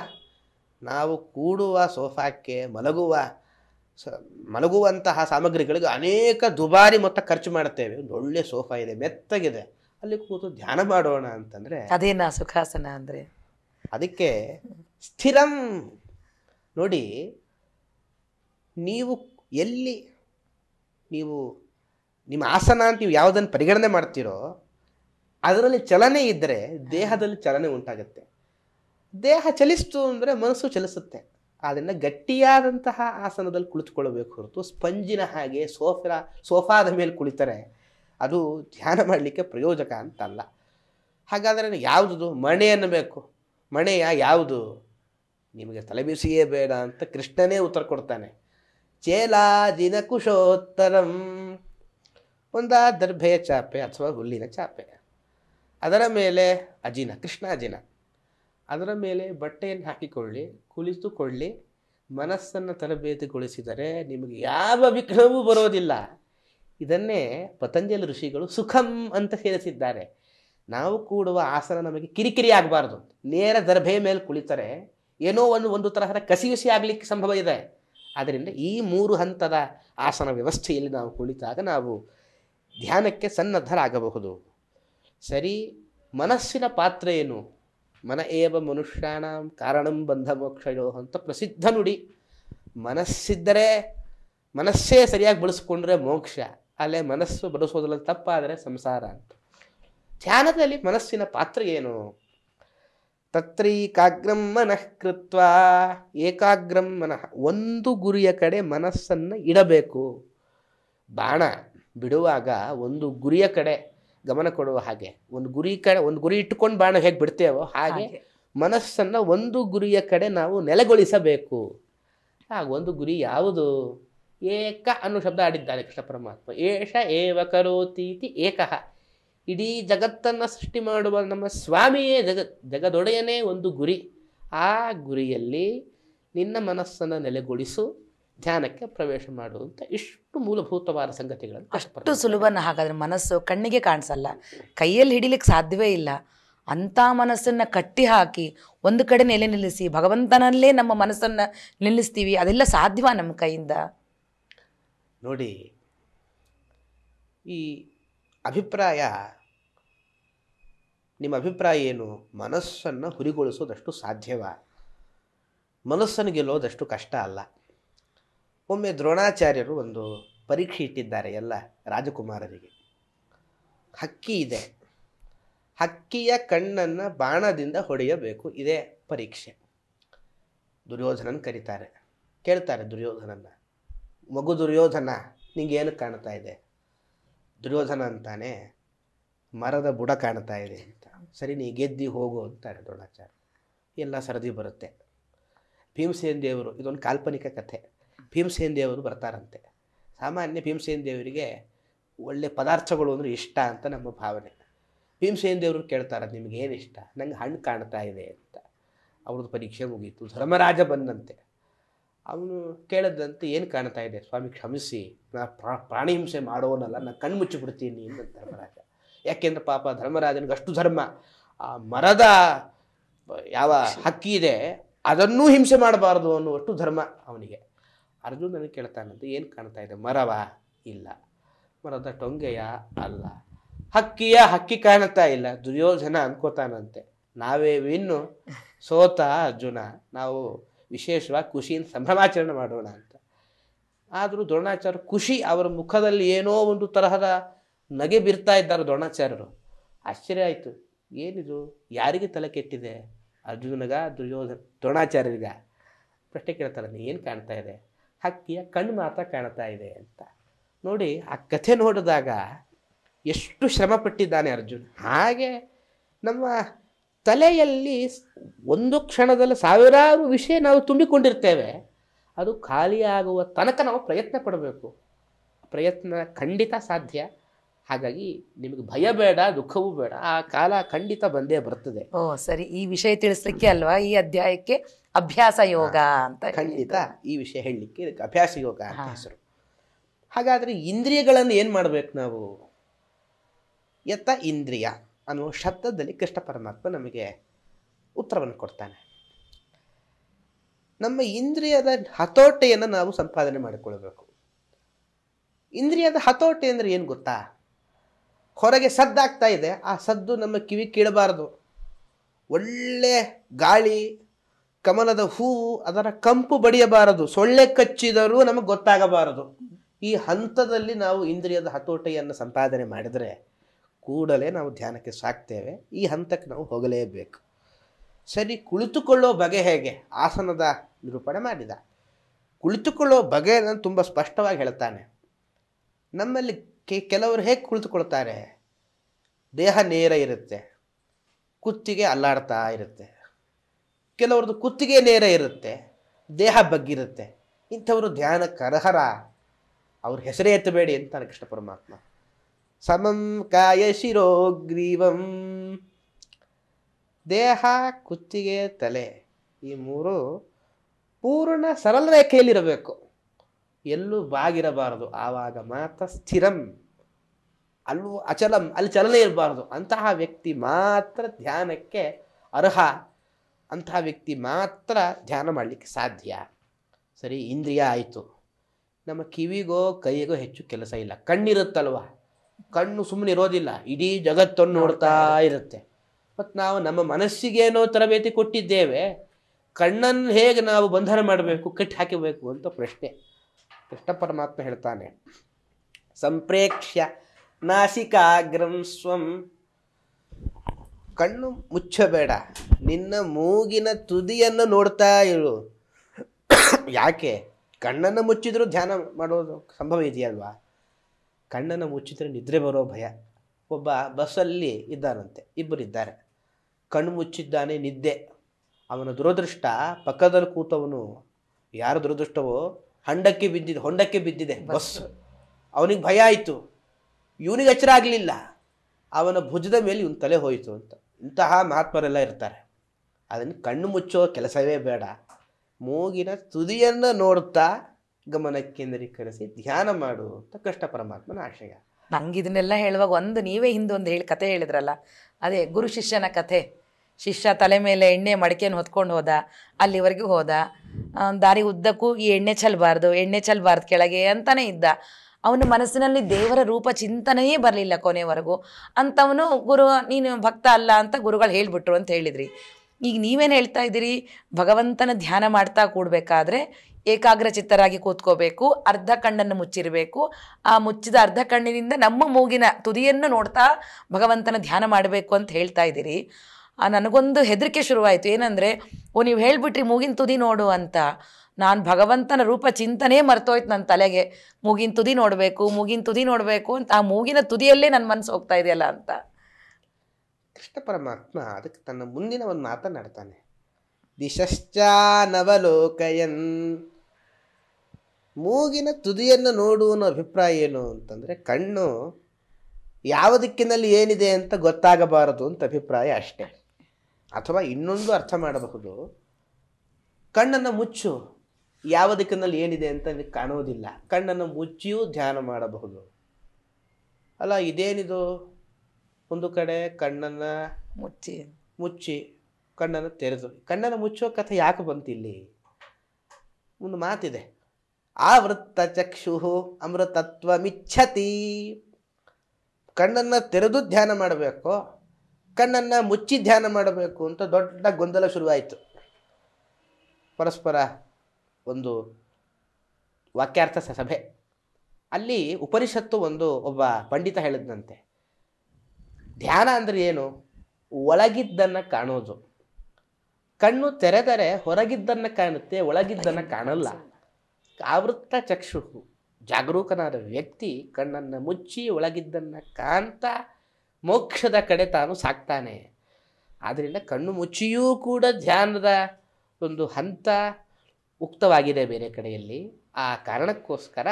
ನಾವು ಕೂಡುವ ಸೋಫಾಕ್ಕೆ ಮಲಗುವ ಸ ಮಲಗುವಂತಹ ಸಾಮಗ್ರಿಗಳಿಗೆ ಅನೇಕ ದುಬಾರಿ ಮೊತ್ತ ಖರ್ಚು ಮಾಡ್ತೇವೆ ಒಂದು ಒಳ್ಳೆಯ ಸೋಫಾ ಇದೆ ಮೆತ್ತಗಿದೆ ಅಲ್ಲಿ ಕೂತು ಧ್ಯಾನ ಮಾಡೋಣ ಅಂತಂದರೆ ಅದೇನ ಸುಖಾಸನ ಅಂದರೆ ಅದಕ್ಕೆ ಸ್ಥಿರಂ ನೋಡಿ ನೀವು ಎಲ್ಲಿ ನೀವು ನಿಮ್ಮ ಆಸನ ಅಂತ ನೀವು ಯಾವುದನ್ನು ಪರಿಗಣನೆ ಮಾಡ್ತೀರೋ ಅದರಲ್ಲಿ ಚಲನೆ ಇದ್ದರೆ ದೇಹದಲ್ಲಿ ಚಲನೆ ಉಂಟಾಗುತ್ತೆ ದೇಹ ಚಲಿಸ್ತು ಅಂದರೆ ಮನಸ್ಸು ಚಲಿಸುತ್ತೆ ಆದ್ದರಿಂದ ಗಟ್ಟಿಯಾದಂತಹ ಆಸನದಲ್ಲಿ ಕುಳಿತುಕೊಳ್ಳಬೇಕು ಹೊರತು ಸ್ಪಂಜಿನ ಹಾಗೆ ಸೋಫಾ ಸೋಫಾದ ಮೇಲೆ ಕುಳಿತರೆ ಅದು ಧ್ಯಾನ ಮಾಡಲಿಕ್ಕೆ ಪ್ರಯೋಜಕ ಅಂತಲ್ಲ ಹಾಗಾದರೆ ಯಾವುದು ಮಣೆ ಅನ್ನಬೇಕು ಮಣೆಯ ಯಾವುದು ನಿಮಗೆ ತಲೆಬಿಸಿಯೇ ಬೇಡ ಅಂತ ಕೃಷ್ಣನೇ ಉತ್ತರ ಕೊಡ್ತಾನೆ ಚೇಲಾಜಿನ ಕುಶೋತ್ತರಂ ಒಂದ ದರ್ಭೆಯ ಚಾಪೆ ಅಥವಾ ಹುಲ್ಲಿನ ಚಾಪೆ ಅದರ ಮೇಲೆ ಅಜಿನ ಕೃಷ್ಣ ಅಜಿನ ಅದರ ಮೇಲೆ ಬಟ್ಟೆಯನ್ನು ಹಾಕಿಕೊಳ್ಳಿ ಕುಳಿತುಕೊಳ್ಳಿ ಮನಸ್ಸನ್ನು ತರಬೇತಿಗೊಳಿಸಿದರೆ ನಿಮಗೆ ಯಾವ ವಿಘ್ನವೂ ಬರೋದಿಲ್ಲ ಇದನ್ನೇ ಪತಂಜಲಿ ಋಷಿಗಳು ಸುಖಂ ಅಂತ ಸೇರಿಸಿದ್ದಾರೆ ನಾವು ಕೂಡುವ ಆಸನ ನಮಗೆ ಕಿರಿಕಿರಿ ಆಗಬಾರ್ದು ನೇರ ದರ್ಭೆ ಮೇಲೆ ಕುಳಿತರೆ ಏನೋ ಒಂದು ಒಂದು ತರಹದ ಕಸಿವಿಸಿ ಆಗಲಿಕ್ಕೆ ಸಂಭವ ಇದೆ ಆದ್ದರಿಂದ ಈ ಮೂರು ಹಂತದ ಆಸನ ವ್ಯವಸ್ಥೆಯಲ್ಲಿ ನಾವು ಕುಳಿತಾಗ ನಾವು ಧ್ಯಾನಕ್ಕೆ ಸನ್ನದ್ಧರಾಗಬಹುದು ಸರಿ ಮನಸ್ಸಿನ ಪಾತ್ರ ಏನು ಮನ ಏವ ಮನುಷ್ಯಾಣ ಕಾರಣಂ ಬಂಧ ಮೋಕ್ಷಯೋ ಅಂತ ಪ್ರಸಿದ್ಧ ನುಡಿ ಮನಸ್ಸಿದ್ದರೆ ಮನಸ್ಸೇ ಸರಿಯಾಗಿ ಬಳಸ್ಕೊಂಡ್ರೆ ಮೋಕ್ಷ ಅಲ್ಲೇ ಮನಸ್ಸು ಬಳಸೋದ್ರಲ್ಲಿ ತಪ್ಪಾದರೆ ಸಂಸಾರ ಅಂತ ಧ್ಯಾನದಲ್ಲಿ ಮನಸ್ಸಿನ ಪಾತ್ರ ಏನು ತತ್ರೀಕಾಗ್ರಂ ಮನಃ ಕೃತ್ವ ಏಕಾಗ್ರಂ ಮನಃ ಒಂದು ಗುರಿಯ ಕಡೆ ಮನಸ್ಸನ್ನು ಇಡಬೇಕು ಬಾಣ ಬಿಡುವಾಗ ಒಂದು ಗುರಿಯ ಕಡೆ ಗಮನ ಕೊಡುವ ಹಾಗೆ ಒಂದು ಗುರಿ ಕಡೆ ಒಂದು ಗುರಿ ಇಟ್ಕೊಂಡು ಬಾಣ ಹೇಗೆ ಬಿಡ್ತೇವೋ ಹಾಗೆ ಮನಸ್ಸನ್ನು ಒಂದು ಗುರಿಯ ಕಡೆ ನಾವು ನೆಲೆಗೊಳಿಸಬೇಕು ಆ ಒಂದು ಗುರಿ ಯಾವುದು ಏಕ ಅನ್ನೋ ಶಬ್ದ ಆಡಿದ್ದಾನೆ ಕೃಷ್ಣ ಪರಮಾತ್ಮ ಏಷ ಏವ ಕರೋತೀತಿ ಏಕ ಇಡೀ ಜಗತ್ತನ್ನು ಸೃಷ್ಟಿ ಮಾಡುವ ನಮ್ಮ ಸ್ವಾಮಿಯೇ ಜಗ ಜಗದೊಡೆಯನೇ ಒಂದು ಗುರಿ ಆ ಗುರಿಯಲ್ಲಿ ನಿನ್ನ ಮನಸ್ಸನ್ನು ನೆಲೆಗೊಳಿಸು ಧ್ಯಾನಕ್ಕೆ ಪ್ರವೇಶ ಮಾಡುವಂಥ ಇಷ್ಟು ಮೂಲಭೂತವಾದ ಸಂಗತಿಗಳನ್ನು ಅಷ್ಟು ಸುಲಭನ ಹಾಗಾದರೆ ಮನಸ್ಸು ಕಣ್ಣಿಗೆ ಕಾಣಿಸಲ್ಲ ಕೈಯಲ್ಲಿ ಹಿಡಿಲಿಕ್ಕೆ ಸಾಧ್ಯವೇ ಇಲ್ಲ ಅಂಥ ಮನಸ್ಸನ್ನು ಕಟ್ಟಿ ಹಾಕಿ ಒಂದು ಕಡೆ ನೆಲೆ ನಿಲ್ಲಿಸಿ ಭಗವಂತನಲ್ಲೇ ನಮ್ಮ ಮನಸ್ಸನ್ನು ನಿಲ್ಲಿಸ್ತೀವಿ ಅದೆಲ್ಲ ಸಾಧ್ಯವ ನಮ್ಮ ಕೈಯಿಂದ ನೋಡಿ ಈ ಅಭಿಪ್ರಾಯ ನಿಮ್ಮ ಅಭಿಪ್ರಾಯ ಏನು ಮನಸ್ಸನ್ನು ಹುರಿಗೊಳಿಸೋದಷ್ಟು ಸಾಧ್ಯವ ಮನಸ್ಸನ್ನು ಗೆಲ್ಲೋದಷ್ಟು ಕಷ್ಟ ಅಲ್ಲ ಒಮ್ಮೆ ದ್ರೋಣಾಚಾರ್ಯರು ಒಂದು ಪರೀಕ್ಷೆ ಇಟ್ಟಿದ್ದಾರೆ ಎಲ್ಲ ರಾಜಕುಮಾರರಿಗೆ ಹಕ್ಕಿ ಇದೆ ಹಕ್ಕಿಯ ಕಣ್ಣನ್ನು ಬಾಣದಿಂದ ಹೊಡೆಯಬೇಕು ಇದೇ ಪರೀಕ್ಷೆ ದುರ್ಯೋಧನನ ಕರೀತಾರೆ ಕೇಳ್ತಾರೆ ದುರ್ಯೋಧನನ್ನ ಮಗು ದುರ್ಯೋಧನ ನಿಂಗೇನು ಕಾಣ್ತಾ ಇದೆ ದುರ್ಯೋಧನ ಅಂತಾನೆ ಮರದ ಬುಡ ಕಾಣ್ತಾ ಇದೆ ಅಂತ ಸರಿ ನೀ ಗೆದ್ದಿ ಹೋಗು ಅಂತಾರೆ ದ್ರೋಣಾಚಾರ್ಯ ಎಲ್ಲ ಸರದಿ ಬರುತ್ತೆ ಭೀಮಸೇನ ದೇವರು ಇದೊಂದು ಕಾಲ್ಪನಿಕ ಕಥೆ ಭೀಮಸೇನ ದೇವರು ಬರ್ತಾರಂತೆ ಸಾಮಾನ್ಯ ಭೀಮಸೇನ ದೇವರಿಗೆ ಒಳ್ಳೆ ಪದಾರ್ಥಗಳು ಅಂದರೆ ಇಷ್ಟ ಅಂತ ನಮ್ಮ ಭಾವನೆ ಭೀಮಸೇನ ದೇವರು ಕೇಳ್ತಾರೆ ನಿಮಗೇನು ಇಷ್ಟ ನಂಗೆ ಹಣ್ಣು ಕಾಣ್ತಾ ಇದೆ ಅಂತ ಅವ್ರದ್ದು ಪರೀಕ್ಷೆ ಮುಗೀತು ಧರ್ಮರಾಜ ಬಂದಂತೆ ಅವನು ಕೇಳದಂತೆ ಏನು ಕಾಣ್ತಾ ಇದೆ ಸ್ವಾಮಿ ಕ್ಷಮಿಸಿ ನಾ ಪ್ರಾಣಿ ಹಿಂಸೆ ಮಾಡೋನಲ್ಲ ನಾನು ಕಣ್ಣು ಮುಚ್ಚಿಬಿಡ್ತೀನಿ ಅಂತ ಧರ್ಮರಾಜ ಯಾಕೆಂದ್ರೆ ಪಾಪ ಧರ್ಮರಾಜನಿಗೆ ಅಷ್ಟು ಧರ್ಮ ಆ ಮರದ ಯಾವ ಹಕ್ಕಿ ಇದೆ ಅದನ್ನೂ ಹಿಂಸೆ ಮಾಡಬಾರ್ದು ಅನ್ನುವಷ್ಟು ಧರ್ಮ ಅವನಿಗೆ ಅರ್ಜುನನ ಕೇಳ್ತಾನಂತ ಏನು ಕಾಣ್ತಾ ಇದೆ ಮರವ ಇಲ್ಲ ಮರದ ಟೊಂಗೆಯ ಅಲ್ಲ ಹಕ್ಕಿಯ ಹಕ್ಕಿ ಕಾಣ್ತಾ ಇಲ್ಲ ದುರ್ಯೋಧನ ಅನ್ಕೋತಾನಂತೆ ನಾವೇ ಇನ್ನು ಸೋತ ಅರ್ಜುನ ನಾವು ವಿಶೇಷವಾಗಿ ಖುಷಿಯಿಂದ ಸಂಭ್ರಮಾಚರಣೆ ಮಾಡೋಣ ಅಂತ ಆದರೂ ದ್ರೋಣಾಚಾರ್ಯ ಖುಷಿ ಅವರ ಮುಖದಲ್ಲಿ ಏನೋ ಒಂದು ತರಹದ ನಗೆ ಬಿರ್ತಾ ಇದ್ದಾರೆ ದ್ರೋಣಾಚಾರ್ಯರು ಆಶ್ಚರ್ಯ ಆಯಿತು ಏನಿದು ಯಾರಿಗೆ ತಲೆ ಕೆಟ್ಟಿದೆ ಅರ್ಜುನಗ ದುರ್ಯೋಧನ ದ್ರೋಣಾಚಾರ್ಯರಿಗ ಪ್ರಶ್ನೆ ಕೇಳ್ತಾರೆ ಏನು ಕಾಣ್ತಾ ಇದೆ ಹಕ್ಕಿಯ ಕಣ್ಣು ಮಾತ್ರ ಕಾಣ್ತಾ ಇದೆ ಅಂತ ನೋಡಿ ಆ ಕಥೆ ನೋಡಿದಾಗ ಎಷ್ಟು ಶ್ರಮ ಪಟ್ಟಿದ್ದಾನೆ ಅರ್ಜುನ್ ಹಾಗೆ ನಮ್ಮ ತಲೆಯಲ್ಲಿ ಒಂದು ಕ್ಷಣದಲ್ಲಿ ಸಾವಿರಾರು ವಿಷಯ ನಾವು ತುಂಬಿಕೊಂಡಿರ್ತೇವೆ ಅದು ಖಾಲಿಯಾಗುವ ತನಕ ನಾವು ಪ್ರಯತ್ನ ಪಡಬೇಕು ಪ್ರಯತ್ನ ಖಂಡಿತ ಸಾಧ್ಯ ಹಾಗಾಗಿ ನಿಮಗೆ ಭಯ ಬೇಡ ದುಃಖವೂ ಬೇಡ ಆ ಕಾಲ ಖಂಡಿತ ಬಂದೇ ಬರ್ತದೆ ಓ ಸರಿ ಈ ವಿಷಯ ತಿಳಿಸ್ಲಿಕ್ಕೆ ಅಲ್ವಾ ಈ ಅಧ್ಯಾಯಕ್ಕೆ ಅಭ್ಯಾಸ ಯೋಗ ಅಂತ ಖಂಡಿತ ಈ ವಿಷಯ ಹೇಳಲಿಕ್ಕೆ ಇದಕ್ಕೆ ಅಭ್ಯಾಸ ಯೋಗ ಅಂತ ಹೆಸರು ಹಾಗಾದರೆ ಇಂದ್ರಿಯಗಳನ್ನು ಏನು ಮಾಡಬೇಕು ನಾವು ಎತ್ತ ಇಂದ್ರಿಯ ಅನ್ನುವ ಶಬ್ದದಲ್ಲಿ ಕೃಷ್ಣ ಪರಮಾತ್ಮ ನಮಗೆ ಉತ್ತರವನ್ನು ಕೊಡ್ತಾನೆ ನಮ್ಮ ಇಂದ್ರಿಯದ ಹತೋಟೆಯನ್ನು ನಾವು ಸಂಪಾದನೆ ಮಾಡಿಕೊಳ್ಬೇಕು ಇಂದ್ರಿಯದ ಹತೋಟೆ ಅಂದರೆ ಏನು ಗೊತ್ತಾ ಹೊರಗೆ ಸದ್ದಾಗ್ತಾ ಇದೆ ಆ ಸದ್ದು ನಮ್ಮ ಕಿವಿ ಕೀಳಬಾರದು ಒಳ್ಳೆ ಗಾಳಿ ಕಮಲದ ಹೂವು ಅದರ ಕಂಪು ಬಡಿಯಬಾರದು ಸೊಳ್ಳೆ ಕಚ್ಚಿದರೂ ನಮಗೆ ಗೊತ್ತಾಗಬಾರದು ಈ ಹಂತದಲ್ಲಿ ನಾವು ಇಂದ್ರಿಯದ ಹತೋಟಿಯನ್ನು ಸಂಪಾದನೆ ಮಾಡಿದರೆ ಕೂಡಲೇ ನಾವು ಧ್ಯಾನಕ್ಕೆ ಸಾಕ್ತೇವೆ ಈ ಹಂತಕ್ಕೆ ನಾವು ಹೋಗಲೇಬೇಕು ಸರಿ ಕುಳಿತುಕೊಳ್ಳೋ ಬಗೆ ಹೇಗೆ ಆಸನದ ನಿರೂಪಣೆ ಮಾಡಿದ ಕುಳಿತುಕೊಳ್ಳೋ ಬಗೆ ನಾನು ತುಂಬ ಸ್ಪಷ್ಟವಾಗಿ ಹೇಳ್ತಾನೆ ನಮ್ಮಲ್ಲಿ ಕೆ ಕೆಲವರು ಹೇಗೆ ಕುಳಿತುಕೊಳ್ತಾರೆ ದೇಹ ನೇರ ಇರುತ್ತೆ ಕುತ್ತಿಗೆ ಅಲ್ಲಾಡ್ತಾ ಇರುತ್ತೆ ಕೆಲವ್ರದ್ದು ಕುತ್ತಿಗೆ ನೇರ ಇರುತ್ತೆ ದೇಹ ಬಗ್ಗಿರುತ್ತೆ ಇಂಥವರು ಧ್ಯಾನ ಕರಹರ ಅವ್ರ ಹೆಸರೇ ಎತ್ತಬೇಡಿ ಅಂತಾನೆ ಕೃಷ್ಣ ಪರಮಾತ್ಮ ಸಮಂ ಕಾಯ ಶಿರೋಗ್ರೀವಂ ದೇಹ ಕುತ್ತಿಗೆ ತಲೆ ಈ ಮೂರು ಪೂರ್ಣ ಸರಳ ರೇಖೆಯಲ್ಲಿರಬೇಕು ಎಲ್ಲೂ ಬಾಗಿರಬಾರದು ಆವಾಗ ಮಾತ್ರ ಸ್ಥಿರಂ ಅಲ್ಲೂ ಅಚಲಂ ಅಲ್ಲಿ ಚಲನೆ ಇರಬಾರ್ದು ಅಂತಹ ವ್ಯಕ್ತಿ ಮಾತ್ರ ಧ್ಯಾನಕ್ಕೆ ಅರ್ಹ ಅಂತಹ ವ್ಯಕ್ತಿ ಮಾತ್ರ ಧ್ಯಾನ ಮಾಡಲಿಕ್ಕೆ ಸಾಧ್ಯ ಸರಿ ಇಂದ್ರಿಯ ಆಯಿತು ನಮ್ಮ ಕಿವಿಗೋ ಕೈಗೋ ಹೆಚ್ಚು ಕೆಲಸ ಇಲ್ಲ ಕಣ್ಣಿರುತ್ತಲ್ವ ಕಣ್ಣು ಸುಮ್ಮನೆ ಇರೋದಿಲ್ಲ ಇಡೀ ಜಗತ್ತನ್ನು ನೋಡ್ತಾ ಇರುತ್ತೆ ಮತ್ತು ನಾವು ನಮ್ಮ ಮನಸ್ಸಿಗೇನೋ ತರಬೇತಿ ಕೊಟ್ಟಿದ್ದೇವೆ ಕಣ್ಣನ್ನು ಹೇಗೆ ನಾವು ಬಂಧನ ಮಾಡಬೇಕು ಕಟ್ಟಿ ಹಾಕಬೇಕು ಅಂತ ಪ್ರಶ್ನೆ ಕೃಷ್ಣ ಪರಮಾತ್ಮ ಹೇಳ್ತಾನೆ ಸಂಪ್ರೇಕ್ಷ್ಯ ನಾಸಿಕಾಗ್ರಂ ಸ್ವಂ ಕಣ್ಣು ಮುಚ್ಚಬೇಡ ನಿನ್ನ ಮೂಗಿನ ತುದಿಯನ್ನು ನೋಡ್ತಾ ಇರು ಯಾಕೆ ಕಣ್ಣನ್ನು ಮುಚ್ಚಿದ್ರು ಧ್ಯಾನ ಮಾಡೋದು ಸಂಭವ ಇದೆಯಲ್ವಾ ಕಣ್ಣನ್ನು ಮುಚ್ಚಿದ್ರೆ ನಿದ್ರೆ ಬರೋ ಭಯ ಒಬ್ಬ ಬಸ್ಸಲ್ಲಿ ಇದ್ದಾನಂತೆ ಇಬ್ಬರಿದ್ದಾರೆ ಕಣ್ಣು ಮುಚ್ಚಿದ್ದಾನೆ ನಿದ್ದೆ ಅವನ ದುರದೃಷ್ಟ ಪಕ್ಕದಲ್ಲಿ ಕೂತವನು ಯಾರು ದುರದೃಷ್ಟವೋ ಹಂಡಕ್ಕೆ ಬಿದ್ದಿದೆ ಹೊಂಡಕ್ಕೆ ಬಿದ್ದಿದೆ ಬಸ್ ಅವನಿಗೆ ಭಯ ಆಯಿತು ಇವನಿಗೆ ಎಚ್ಚರ ಆಗಲಿಲ್ಲ ಅವನ ಭುಜದ ಮೇಲೆ ಇವನ ತಲೆ ಹೋಯಿತು ಅಂತ ಇಂತಹ ಮಹಾತ್ಮರೆಲ್ಲ ಇರ್ತಾರೆ ಅದನ್ನು ಕಣ್ಣು ಮುಚ್ಚೋ ಕೆಲಸವೇ ಬೇಡ ಮೂಗಿನ ತುದಿಯನ್ನು ನೋಡ್ತಾ ಗಮನ ಕೇಂದ್ರೀಕರಿಸಿ ಧ್ಯಾನ ಮಾಡು ಅಂತ ಕೃಷ್ಣ ಪರಮಾತ್ಮನ ಆಶಯ ನಂಗೆ ಇದನ್ನೆಲ್ಲ ಹೇಳುವಾಗ ಒಂದು ನೀವೇ ಹಿಂದೆ ಒಂದು ಹೇಳಿ ಕತೆ ಹೇಳಿದ್ರಲ್ಲ ಅದೇ ಗುರು ಶಿಷ್ಯನ ಕಥೆ ಶಿಷ್ಯ ತಲೆ ಮೇಲೆ ಎಣ್ಣೆ ಮಡಿಕೆಯನ್ನು ಹೊತ್ಕೊಂಡು ಹೋದ ಅಲ್ಲಿವರೆಗೂ ಹೋದ ದಾರಿ ಉದ್ದಕ್ಕೂ ಈ ಎಣ್ಣೆ ಚಲಬಾರ್ದು ಎಣ್ಣೆ ಚೆಲ್ಲಬಾರ್ದು ಕೆಳಗೆ ಅಂತಲೇ ಇದ್ದ ಅವನ ಮನಸ್ಸಿನಲ್ಲಿ ದೇವರ ರೂಪ ಚಿಂತನೆಯೇ ಬರಲಿಲ್ಲ ಕೊನೆವರೆಗೂ ಅಂಥವನು ಗುರು ನೀನು ಭಕ್ತ ಅಲ್ಲ ಅಂತ ಗುರುಗಳು ಹೇಳಿಬಿಟ್ರು ಅಂತ ಹೇಳಿದ್ರಿ ಈಗ ನೀವೇನು ಹೇಳ್ತಾ ಇದ್ದೀರಿ ಭಗವಂತನ ಧ್ಯಾನ ಮಾಡ್ತಾ ಕೂಡಬೇಕಾದ್ರೆ ಏಕಾಗ್ರ ಚಿತ್ತರಾಗಿ ಕೂತ್ಕೋಬೇಕು ಅರ್ಧ ಕಣ್ಣನ್ನು ಮುಚ್ಚಿರಬೇಕು ಆ ಮುಚ್ಚಿದ ಅರ್ಧ ಕಣ್ಣಿನಿಂದ ನಮ್ಮ ಮೂಗಿನ ತುದಿಯನ್ನು ನೋಡ್ತಾ ಭಗವಂತನ ಧ್ಯಾನ ಮಾಡಬೇಕು ಅಂತ ಹೇಳ್ತಾ ಇದ್ದೀರಿ ಆ ನನಗೊಂದು ಹೆದರಿಕೆ ಶುರುವಾಯಿತು ಏನಂದರೆ ಓ ನೀವು ಹೇಳಿಬಿಟ್ರಿ ಮೂಗಿನ ತುದಿ ನೋಡು ಅಂತ ನಾನು ಭಗವಂತನ ರೂಪ ಚಿಂತನೆ ಮರ್ತೋಯ್ತು ನನ್ನ ತಲೆಗೆ ಮೂಗಿನ ತುದಿ ನೋಡಬೇಕು ಮೂಗಿನ ತುದಿ ನೋಡಬೇಕು ಅಂತ ಆ ಮೂಗಿನ ತುದಿಯಲ್ಲೇ ನನ್ನ ಮನಸ್ಸು ಹೋಗ್ತಾ ಇದೆಯಲ್ಲ ಅಂತ ಕೃಷ್ಣ ಪರಮಾತ್ಮ ಅದಕ್ಕೆ ತನ್ನ ಮುಂದಿನ ಒಂದು ಮಾತನಾಡ್ತಾನೆ ನವಲೋಕಯನ್ ಮೂಗಿನ ತುದಿಯನ್ನು ನೋಡು ಅನ್ನೋ ಅಭಿಪ್ರಾಯ ಏನು ಅಂತಂದರೆ ಕಣ್ಣು ಯಾವ ದಿಕ್ಕಿನಲ್ಲಿ ಏನಿದೆ ಅಂತ ಗೊತ್ತಾಗಬಾರದು ಅಂತ ಅಭಿಪ್ರಾಯ ಅಷ್ಟೇ ಅಥವಾ ಇನ್ನೊಂದು ಅರ್ಥ ಮಾಡಬಹುದು ಕಣ್ಣನ್ನು ಮುಚ್ಚು ಯಾವ ದಿಕ್ಕಿನಲ್ಲಿ ಏನಿದೆ ಅಂತ ಕಾಣೋದಿಲ್ಲ ಕಣ್ಣನ್ನು ಮುಚ್ಚಿಯೂ ಧ್ಯಾನ ಮಾಡಬಹುದು ಅಲ್ಲ ಇದೇನಿದು ಒಂದು ಕಡೆ ಕಣ್ಣನ್ನು ಮುಚ್ಚಿ ಮುಚ್ಚಿ ಕಣ್ಣನ್ನು ತೆರೆದು ಕಣ್ಣನ್ನು ಮುಚ್ಚುವ ಕಥೆ ಯಾಕೆ ಬಂತಿಲ್ಲಿ ಒಂದು ಮಾತಿದೆ ವೃತ್ತ ಚಕ್ಷು ಅಮೃತತ್ವ ಮಿಚ್ಛತಿ ಕಣ್ಣನ್ನು ತೆರೆದು ಧ್ಯಾನ ಮಾಡಬೇಕು ಕಣ್ಣನ್ನು ಮುಚ್ಚಿ ಧ್ಯಾನ ಮಾಡಬೇಕು ಅಂತ ದೊಡ್ಡ ಗೊಂದಲ ಶುರುವಾಯಿತು ಪರಸ್ಪರ ಒಂದು ವಾಕ್ಯಾರ್ಥ ಸಭೆ ಅಲ್ಲಿ ಉಪನಿಷತ್ತು ಒಂದು ಒಬ್ಬ ಪಂಡಿತ ಹೇಳಿದಂತೆ ಧ್ಯಾನ ಅಂದರೆ ಏನು ಒಳಗಿದ್ದನ್ನು ಕಾಣೋದು ಕಣ್ಣು ತೆರೆದರೆ ಹೊರಗಿದ್ದನ್ನು ಕಾಣುತ್ತೆ ಒಳಗಿದ್ದನ್ನು ಕಾಣಲ್ಲ ಆವೃತ್ತ ಚಕ್ಷು ಜಾಗರೂಕನಾದ ವ್ಯಕ್ತಿ ಕಣ್ಣನ್ನು ಮುಚ್ಚಿ ಒಳಗಿದ್ದನ್ನು ಕಾಣ್ತಾ ಮೋಕ್ಷದ ಕಡೆ ತಾನು ಸಾಕ್ತಾನೆ ಆದ್ದರಿಂದ ಕಣ್ಣು ಮುಚ್ಚಿಯೂ ಕೂಡ ಧ್ಯಾನದ ಒಂದು ಹಂತ ಉಕ್ತವಾಗಿದೆ ಬೇರೆ ಕಡೆಯಲ್ಲಿ ಆ ಕಾರಣಕ್ಕೋಸ್ಕರ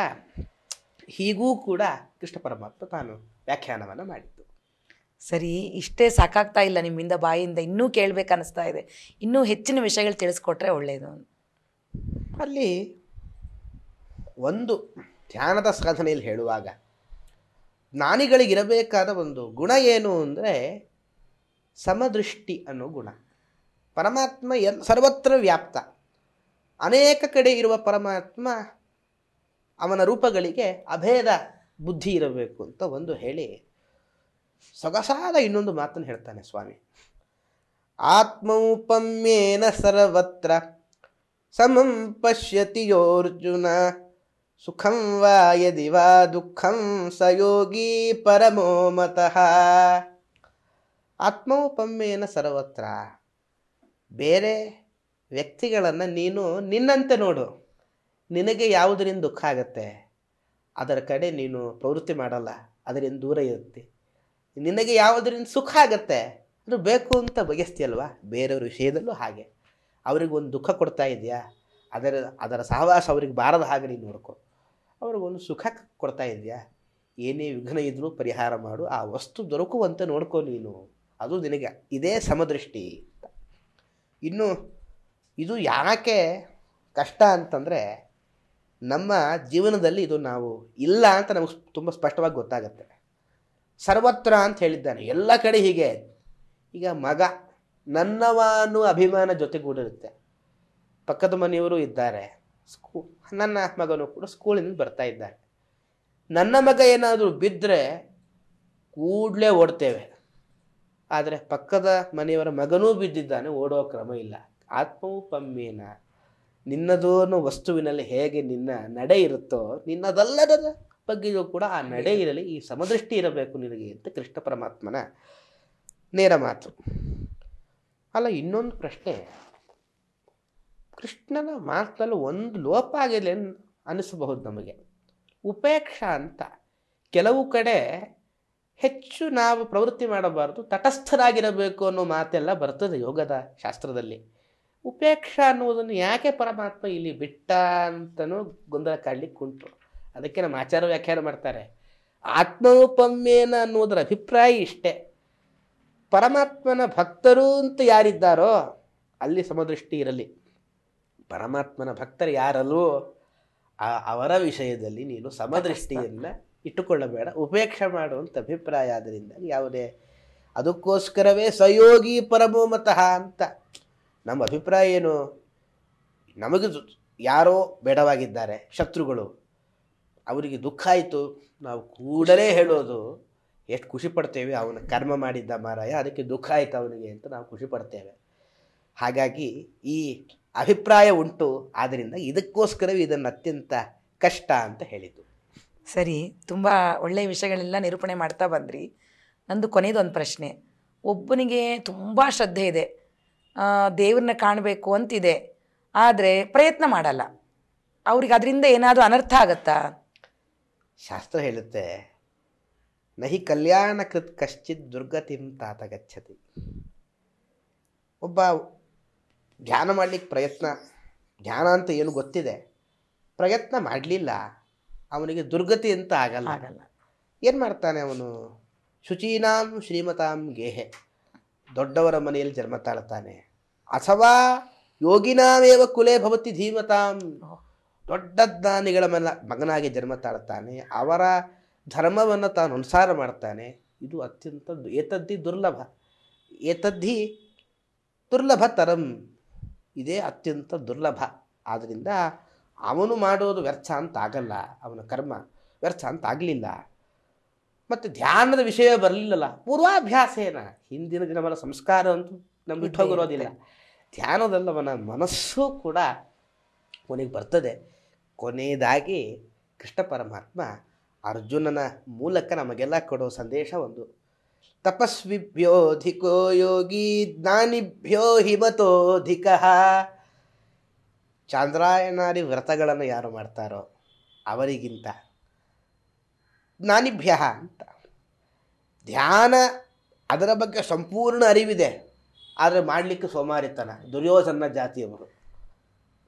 ಹೀಗೂ ಕೂಡ ಕೃಷ್ಣ ಪರಮಾತ್ಮ ತಾನು ವ್ಯಾಖ್ಯಾನವನ್ನು ಮಾಡಿದ್ದು ಸರಿ ಇಷ್ಟೇ ಸಾಕಾಗ್ತಾ ಇಲ್ಲ ನಿಮ್ಮಿಂದ ಬಾಯಿಯಿಂದ ಇನ್ನೂ ಕೇಳಬೇಕನ್ನಿಸ್ತಾ ಇದೆ ಇನ್ನೂ ಹೆಚ್ಚಿನ ವಿಷಯಗಳು ತಿಳಿಸ್ಕೊಟ್ರೆ ಒಳ್ಳೆಯದು ಅಲ್ಲಿ ಒಂದು ಧ್ಯಾನದ ಸಾಧನೆಯಲ್ಲಿ ಹೇಳುವಾಗ ಜ್ಞಾನಿಗಳಿಗಿರಬೇಕಾದ ಒಂದು ಗುಣ ಏನು ಅಂದರೆ ಸಮದೃಷ್ಟಿ ಅನ್ನೋ ಗುಣ ಪರಮಾತ್ಮ ಎಲ್ ಸರ್ವತ್ರ ವ್ಯಾಪ್ತ ಅನೇಕ ಕಡೆ ಇರುವ ಪರಮಾತ್ಮ ಅವನ ರೂಪಗಳಿಗೆ ಅಭೇದ ಬುದ್ಧಿ ಇರಬೇಕು ಅಂತ ಒಂದು ಹೇಳಿ ಸೊಗಸಾದ ಇನ್ನೊಂದು ಮಾತನ್ನು ಹೇಳ್ತಾನೆ ಸ್ವಾಮಿ ಆತ್ಮೌಪಮ್ಯೇನ ಸರ್ವತ್ರ ಸಮಂ ಪಶ್ಯತಿ ಯೋರ್ಜುನ ಸುಖಂ ವಾಯದಿ ವಾ ದುಃಖಂ ಸಯೋಗಿ ಪರಮೋ ಮತಃ ಆತ್ಮೌಪಮ್ಯನ ಸರ್ವತ್ರ ಬೇರೆ ವ್ಯಕ್ತಿಗಳನ್ನು ನೀನು ನಿನ್ನಂತೆ ನೋಡು ನಿನಗೆ ಯಾವುದರಿಂದ ದುಃಖ ಆಗತ್ತೆ ಅದರ ಕಡೆ ನೀನು ಪ್ರವೃತ್ತಿ ಮಾಡಲ್ಲ ಅದರಿಂದ ದೂರ ಇರುತ್ತೆ ನಿನಗೆ ಯಾವುದರಿಂದ ಸುಖ ಆಗತ್ತೆ ಅದು ಬೇಕು ಅಂತ ಬಯಸ್ತೀಯಲ್ವಾ ಬೇರೆಯವ್ರ ವಿಷಯದಲ್ಲೂ ಹಾಗೆ ಒಂದು ದುಃಖ ಕೊಡ್ತಾ ಇದೆಯಾ ಅದರ ಅದರ ಸಹವಾಸ ಅವ್ರಿಗೆ ಬಾರದ ಹಾಗೆ ನೀನು ನೋಡ್ಕೊ ಅವ್ರಿಗೊಂದು ಸುಖ ಕೊಡ್ತಾ ಇದೆಯಾ ಏನೇ ವಿಘ್ನ ಇದ್ರೂ ಪರಿಹಾರ ಮಾಡು ಆ ವಸ್ತು ದೊರಕುವಂತೆ ನೋಡ್ಕೋ ನೀನು ಅದು ನಿನಗೆ ಇದೇ ಸಮದೃಷ್ಟಿ ಇನ್ನು ಇದು ಯಾಕೆ ಕಷ್ಟ ಅಂತಂದರೆ ನಮ್ಮ ಜೀವನದಲ್ಲಿ ಇದು ನಾವು ಇಲ್ಲ ಅಂತ ನಮಗೆ ತುಂಬ ಸ್ಪಷ್ಟವಾಗಿ ಗೊತ್ತಾಗುತ್ತೆ ಸರ್ವತ್ರ ಅಂತ ಹೇಳಿದ್ದಾನೆ ಎಲ್ಲ ಕಡೆ ಹೀಗೆ ಈಗ ಮಗ ನನ್ನವಾನು ಅಭಿಮಾನ ಜೊತೆಗೂಡಿರುತ್ತೆ ಪಕ್ಕದ ಮನೆಯವರು ಇದ್ದಾರೆ ಸ್ಕೂ ನನ್ನ ಮಗನು ಕೂಡ ಸ್ಕೂಲಿಂದ ಬರ್ತಾ ಇದ್ದಾರೆ ನನ್ನ ಮಗ ಏನಾದರೂ ಬಿದ್ದರೆ ಕೂಡಲೇ ಓಡ್ತೇವೆ ಆದರೆ ಪಕ್ಕದ ಮನೆಯವರ ಮಗನೂ ಬಿದ್ದಿದ್ದಾನೆ ಓಡೋ ಕ್ರಮ ಇಲ್ಲ ಆತ್ಮವು ಪಮ್ಮೇನ ನಿನ್ನದೋನು ವಸ್ತುವಿನಲ್ಲಿ ಹೇಗೆ ನಿನ್ನ ನಡೆ ಇರುತ್ತೋ ನಿನ್ನದಲ್ಲದ ಬಗ್ಗೆಯೂ ಕೂಡ ಆ ನಡೆ ಇರಲಿ ಈ ಸಮದೃಷ್ಟಿ ಇರಬೇಕು ನಿನಗೆ ಅಂತ ಕೃಷ್ಣ ಪರಮಾತ್ಮನ ನೇರ ಮಾತು ಅಲ್ಲ ಇನ್ನೊಂದು ಪ್ರಶ್ನೆ ಕೃಷ್ಣನ ಮಾತಲ್ಲಿ ಒಂದು ಲೋಪ ಆಗಿದೆ ಅನ್ನಿಸಬಹುದು ನಮಗೆ ಉಪೇಕ್ಷಾ ಅಂತ ಕೆಲವು ಕಡೆ ಹೆಚ್ಚು ನಾವು ಪ್ರವೃತ್ತಿ ಮಾಡಬಾರದು ತಟಸ್ಥರಾಗಿರಬೇಕು ಅನ್ನೋ ಮಾತೆಲ್ಲ ಬರ್ತದೆ ಯೋಗದ ಶಾಸ್ತ್ರದಲ್ಲಿ ಉಪೇಕ್ಷ ಅನ್ನುವುದನ್ನು ಯಾಕೆ ಪರಮಾತ್ಮ ಇಲ್ಲಿ ಬಿಟ್ಟ ಅಂತನೂ ಗೊಂದಲ ಕಾಡ್ಲಿಕ್ಕೆ ಉಂಟು ಅದಕ್ಕೆ ನಮ್ಮ ಆಚಾರ ವ್ಯಾಖ್ಯಾನ ಮಾಡ್ತಾರೆ ಆತ್ಮನೂಪಮ್ಯೇನ ಅನ್ನುವುದರ ಅಭಿಪ್ರಾಯ ಇಷ್ಟೇ ಪರಮಾತ್ಮನ ಭಕ್ತರು ಅಂತ ಯಾರಿದ್ದಾರೋ ಅಲ್ಲಿ ಸಮದೃಷ್ಟಿ ಇರಲಿ ಪರಮಾತ್ಮನ ಭಕ್ತರು ಯಾರಲ್ಲೂ ಆ ಅವರ ವಿಷಯದಲ್ಲಿ ನೀನು ಸಮದೃಷ್ಟಿಯನ್ನು ಇಟ್ಟುಕೊಳ್ಳಬೇಡ ಉಪೇಕ್ಷೆ ಮಾಡುವಂಥ ಅಭಿಪ್ರಾಯ ಆದ್ದರಿಂದ ಯಾವುದೇ ಅದಕ್ಕೋಸ್ಕರವೇ ಸಯೋಗಿ ಪರಮೋಮತಃ ಅಂತ ನಮ್ಮ ಅಭಿಪ್ರಾಯ ಏನು ನಮಗೆ ಯಾರೋ ಬೇಡವಾಗಿದ್ದಾರೆ ಶತ್ರುಗಳು ಅವರಿಗೆ ದುಃಖ ಆಯಿತು ನಾವು ಕೂಡಲೇ ಹೇಳೋದು ಎಷ್ಟು ಖುಷಿ ಪಡ್ತೇವೆ ಅವನ ಕರ್ಮ ಮಾಡಿದ್ದ ಮಾರಾಯ ಅದಕ್ಕೆ ದುಃಖ ಆಯಿತು ಅವನಿಗೆ ಅಂತ ನಾವು ಖುಷಿ ಪಡ್ತೇವೆ ಹಾಗಾಗಿ ಈ ಅಭಿಪ್ರಾಯ ಉಂಟು ಆದ್ದರಿಂದ ಇದಕ್ಕೋಸ್ಕರವೇ ಇದನ್ನು ಅತ್ಯಂತ ಕಷ್ಟ ಅಂತ ಹೇಳಿದ್ದು ಸರಿ ತುಂಬ ಒಳ್ಳೆಯ ವಿಷಯಗಳೆಲ್ಲ ನಿರೂಪಣೆ ಮಾಡ್ತಾ ಬಂದ್ರಿ ನಂದು ಕೊನೆಯದೊಂದು ಪ್ರಶ್ನೆ ಒಬ್ಬನಿಗೆ ತುಂಬ ಶ್ರದ್ಧೆ ಇದೆ ದೇವ್ರನ್ನ ಕಾಣಬೇಕು ಅಂತಿದೆ ಆದರೆ ಪ್ರಯತ್ನ ಮಾಡಲ್ಲ ಅವ್ರಿಗೆ ಅದರಿಂದ ಏನಾದರೂ ಅನರ್ಥ ಆಗತ್ತಾ ಶಾಸ್ತ್ರ ಹೇಳುತ್ತೆ ನಹಿ ಕಲ್ಯಾಣ ಕೃತ್ ಕಶ್ಚಿತ್ ದುರ್ಗತಿಂ ತಾತ ಗಚ್ಚತಿ ಒಬ್ಬ ಧ್ಯಾನ ಮಾಡಲಿಕ್ಕೆ ಪ್ರಯತ್ನ ಧ್ಯಾನ ಅಂತ ಏನು ಗೊತ್ತಿದೆ ಪ್ರಯತ್ನ ಮಾಡಲಿಲ್ಲ ಅವನಿಗೆ ದುರ್ಗತಿ ಅಂತ ಆಗಲ್ಲ ಆಗಲ್ಲ ಏನು ಮಾಡ್ತಾನೆ ಅವನು ಶುಚೀನಾಂ ಶ್ರೀಮತಾಂ ಗೇಹೆ ದೊಡ್ಡವರ ಮನೆಯಲ್ಲಿ ಜನ್ಮ ತಾಳ್ತಾನೆ ಅಥವಾ ಯೋಗಿನಾಮೇವ ಕುಲೇ ಭವತಿ ಧೀಮತಾಂ ದೊಡ್ಡ ಜ್ಞಾನಿಗಳ ಮನ ಮಗನಾಗಿ ಜನ್ಮ ತಾಳ್ತಾನೆ ಅವರ ಧರ್ಮವನ್ನು ತಾನು ಅನುಸಾರ ಮಾಡ್ತಾನೆ ಇದು ಅತ್ಯಂತ ಏತದ್ದಿ ದುರ್ಲಭ ಏತದ್ದಿ ದುರ್ಲಭ ತರಂ ಇದೇ ಅತ್ಯಂತ ದುರ್ಲಭ ಆದ್ದರಿಂದ ಅವನು ಮಾಡೋದು ವ್ಯರ್ಥ ಅಂತ ಆಗಲ್ಲ ಅವನ ಕರ್ಮ ವ್ಯರ್ಥ ಅಂತ ಆಗಲಿಲ್ಲ ಮತ್ತು ಧ್ಯಾನದ ವಿಷಯ ಬರಲಿಲ್ಲಲ್ಲ ಪೂರ್ವಾಭ್ಯಾಸೇನ ಹಿಂದಿನ ದಿನವರ ಸಂಸ್ಕಾರ ಅಂತೂ ನಮ್ಗೆ ಬಿಟ್ಟು ಹೋಗಿರೋದಿಲ್ಲ ಧ್ಯಾನದಲ್ಲವನ ಮನಸ್ಸು ಕೂಡ ಕೊನೆಗೆ ಬರ್ತದೆ ಕೊನೆಯದಾಗಿ ಕೃಷ್ಣ ಪರಮಾತ್ಮ ಅರ್ಜುನನ ಮೂಲಕ ನಮಗೆಲ್ಲ ಕೊಡೋ ಸಂದೇಶ ಒಂದು ತಪಸ್ವಿಭ್ಯೋಧಿಕೋ ಯೋಗಿ ಜ್ಞಾನಿಭ್ಯೋ ಹಿಮತೋಧಿಕ ಚಾಂದ್ರಾಯನಾರಿ ವ್ರತಗಳನ್ನು ಯಾರು ಮಾಡ್ತಾರೋ ಅವರಿಗಿಂತ ಜ್ಞಾನಿಭ್ಯ ಅಂತ ಧ್ಯಾನ ಅದರ ಬಗ್ಗೆ ಸಂಪೂರ್ಣ ಅರಿವಿದೆ ಆದರೆ ಮಾಡಲಿಕ್ಕೆ ಸೋಮಾರಿತನ ದುರ್ಯೋಧನ ಜಾತಿಯವರು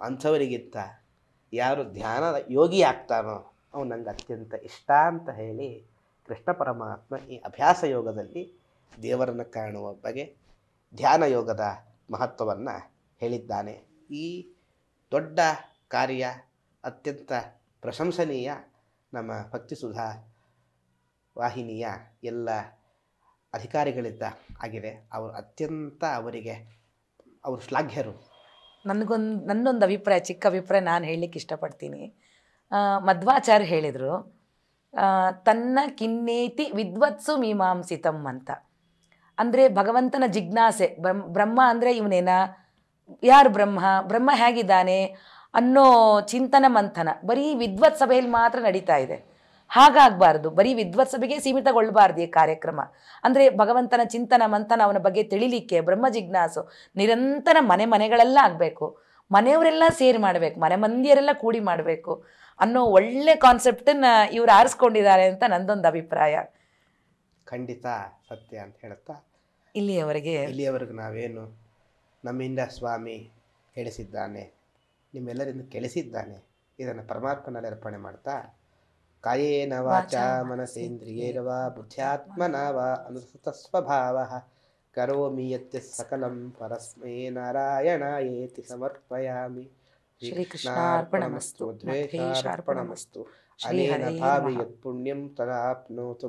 ಅಂಥವರಿಗಿಂತ ಯಾರು ಧ್ಯಾನ ಯೋಗಿ ಆಗ್ತಾನೋ ನಂಗೆ ಅತ್ಯಂತ ಇಷ್ಟ ಅಂತ ಹೇಳಿ ಕೃಷ್ಣ ಪರಮಾತ್ಮ ಈ ಅಭ್ಯಾಸ ಯೋಗದಲ್ಲಿ ದೇವರನ್ನು ಕಾಣುವ ಬಗೆ ಧ್ಯಾನ ಯೋಗದ ಮಹತ್ವವನ್ನು ಹೇಳಿದ್ದಾನೆ ಈ ದೊಡ್ಡ ಕಾರ್ಯ ಅತ್ಯಂತ ಪ್ರಶಂಸನೀಯ ನಮ್ಮ ಭಕ್ತಿಸುಧಾ ವಾಹಿನಿಯ ಎಲ್ಲ ಅಧಿಕಾರಿಗಳಿದ್ದ ಆಗಿದೆ ಅವರು ಅತ್ಯಂತ ಅವರಿಗೆ ಅವರು ಶ್ಲಾಘ್ಯರು ನನಗೊಂದು ನನ್ನೊಂದು ಅಭಿಪ್ರಾಯ ಚಿಕ್ಕ ಅಭಿಪ್ರಾಯ ನಾನು ಹೇಳಲಿಕ್ಕೆ ಇಷ್ಟಪಡ್ತೀನಿ ಮಧ್ವಾಚಾರ್ಯ ಹೇಳಿದರು ತನ್ನ ಕಿನ್ನೇತಿ ವಿದ್ವತ್ಸು ಮೀಮಾಂಸಿತಂ ಅಂತ ಅಂದರೆ ಭಗವಂತನ ಜಿಜ್ಞಾಸೆ ಬ್ರಹ್ಮ ಬ್ರಹ್ಮ ಅಂದರೆ ಇವನೇನ ಯಾರು ಬ್ರಹ್ಮ ಬ್ರಹ್ಮ ಹೇಗಿದ್ದಾನೆ ಅನ್ನೋ ಚಿಂತನ ಮಂಥನ ಬರೀ ವಿದ್ವತ್ ಸಭೆಯಲ್ಲಿ ಮಾತ್ರ ನಡೀತಾ ಇದೆ ಹಾಗಾಗಬಾರ್ದು ಬರೀ ವಿದ್ವತ್ ಸಭೆಗೆ ಸೀಮಿತಗೊಳ್ಳಬಾರ್ದು ಈ ಕಾರ್ಯಕ್ರಮ ಅಂದರೆ ಭಗವಂತನ ಚಿಂತನ ಮಂಥನ ಅವನ ಬಗ್ಗೆ ತಿಳಿಲಿಕ್ಕೆ ಬ್ರಹ್ಮ ಜಿಜ್ಞಾಸು ನಿರಂತರ ಮನೆ ಮನೆಗಳೆಲ್ಲ ಆಗಬೇಕು ಮನೆಯವರೆಲ್ಲ ಸೇರಿ ಮಾಡಬೇಕು ಮನೆ ಮಂದಿಯರೆಲ್ಲ ಕೂಡಿ ಮಾಡಬೇಕು ಅನ್ನೋ ಒಳ್ಳೆ ಕಾನ್ಸೆಪ್ಟನ್ನ ಇವ್ರು ಆರಿಸ್ಕೊಂಡಿದ್ದಾರೆ ಅಂತ ನಂದೊಂದು ಅಭಿಪ್ರಾಯ ಖಂಡಿತ ಸತ್ಯ ಅಂತ ಹೇಳುತ್ತಾ ಇಲ್ಲಿಯವರೆಗೆ ಇಲ್ಲಿಯವರೆಗೂ ನಾವೇನು ನಮ್ಮಿಂದ ಸ್ವಾಮಿ ಹೇಳಿಸಿದ್ದಾನೆ ನಿಮ್ಮೆಲ್ಲರಿಂದ ಕೇಳಿಸಿದ್ದಾನೆ ಇದನ್ನು ಪರಮಾತ್ಮನಲ್ಲಿ ಅರ್ಪಣೆ ಮಾಡ್ತಾ ಕಾಯೇನ ವಾಚ ಮನಸೇಂದ್ರಿಯೇರವ ಬುದ್ಧ್ಯಾತ್ಮನವ ಅನುಸೃತ ಸ್ವಭಾವ ಕರೋಮಿ ಯತ್ ಸಕಲಂ ಪರಸ್ಮೇ ಏತಿ ಸಮರ್ಪಯಾಮಿ ಯತ್ ಪುಣ್ಯಂ ತೋತ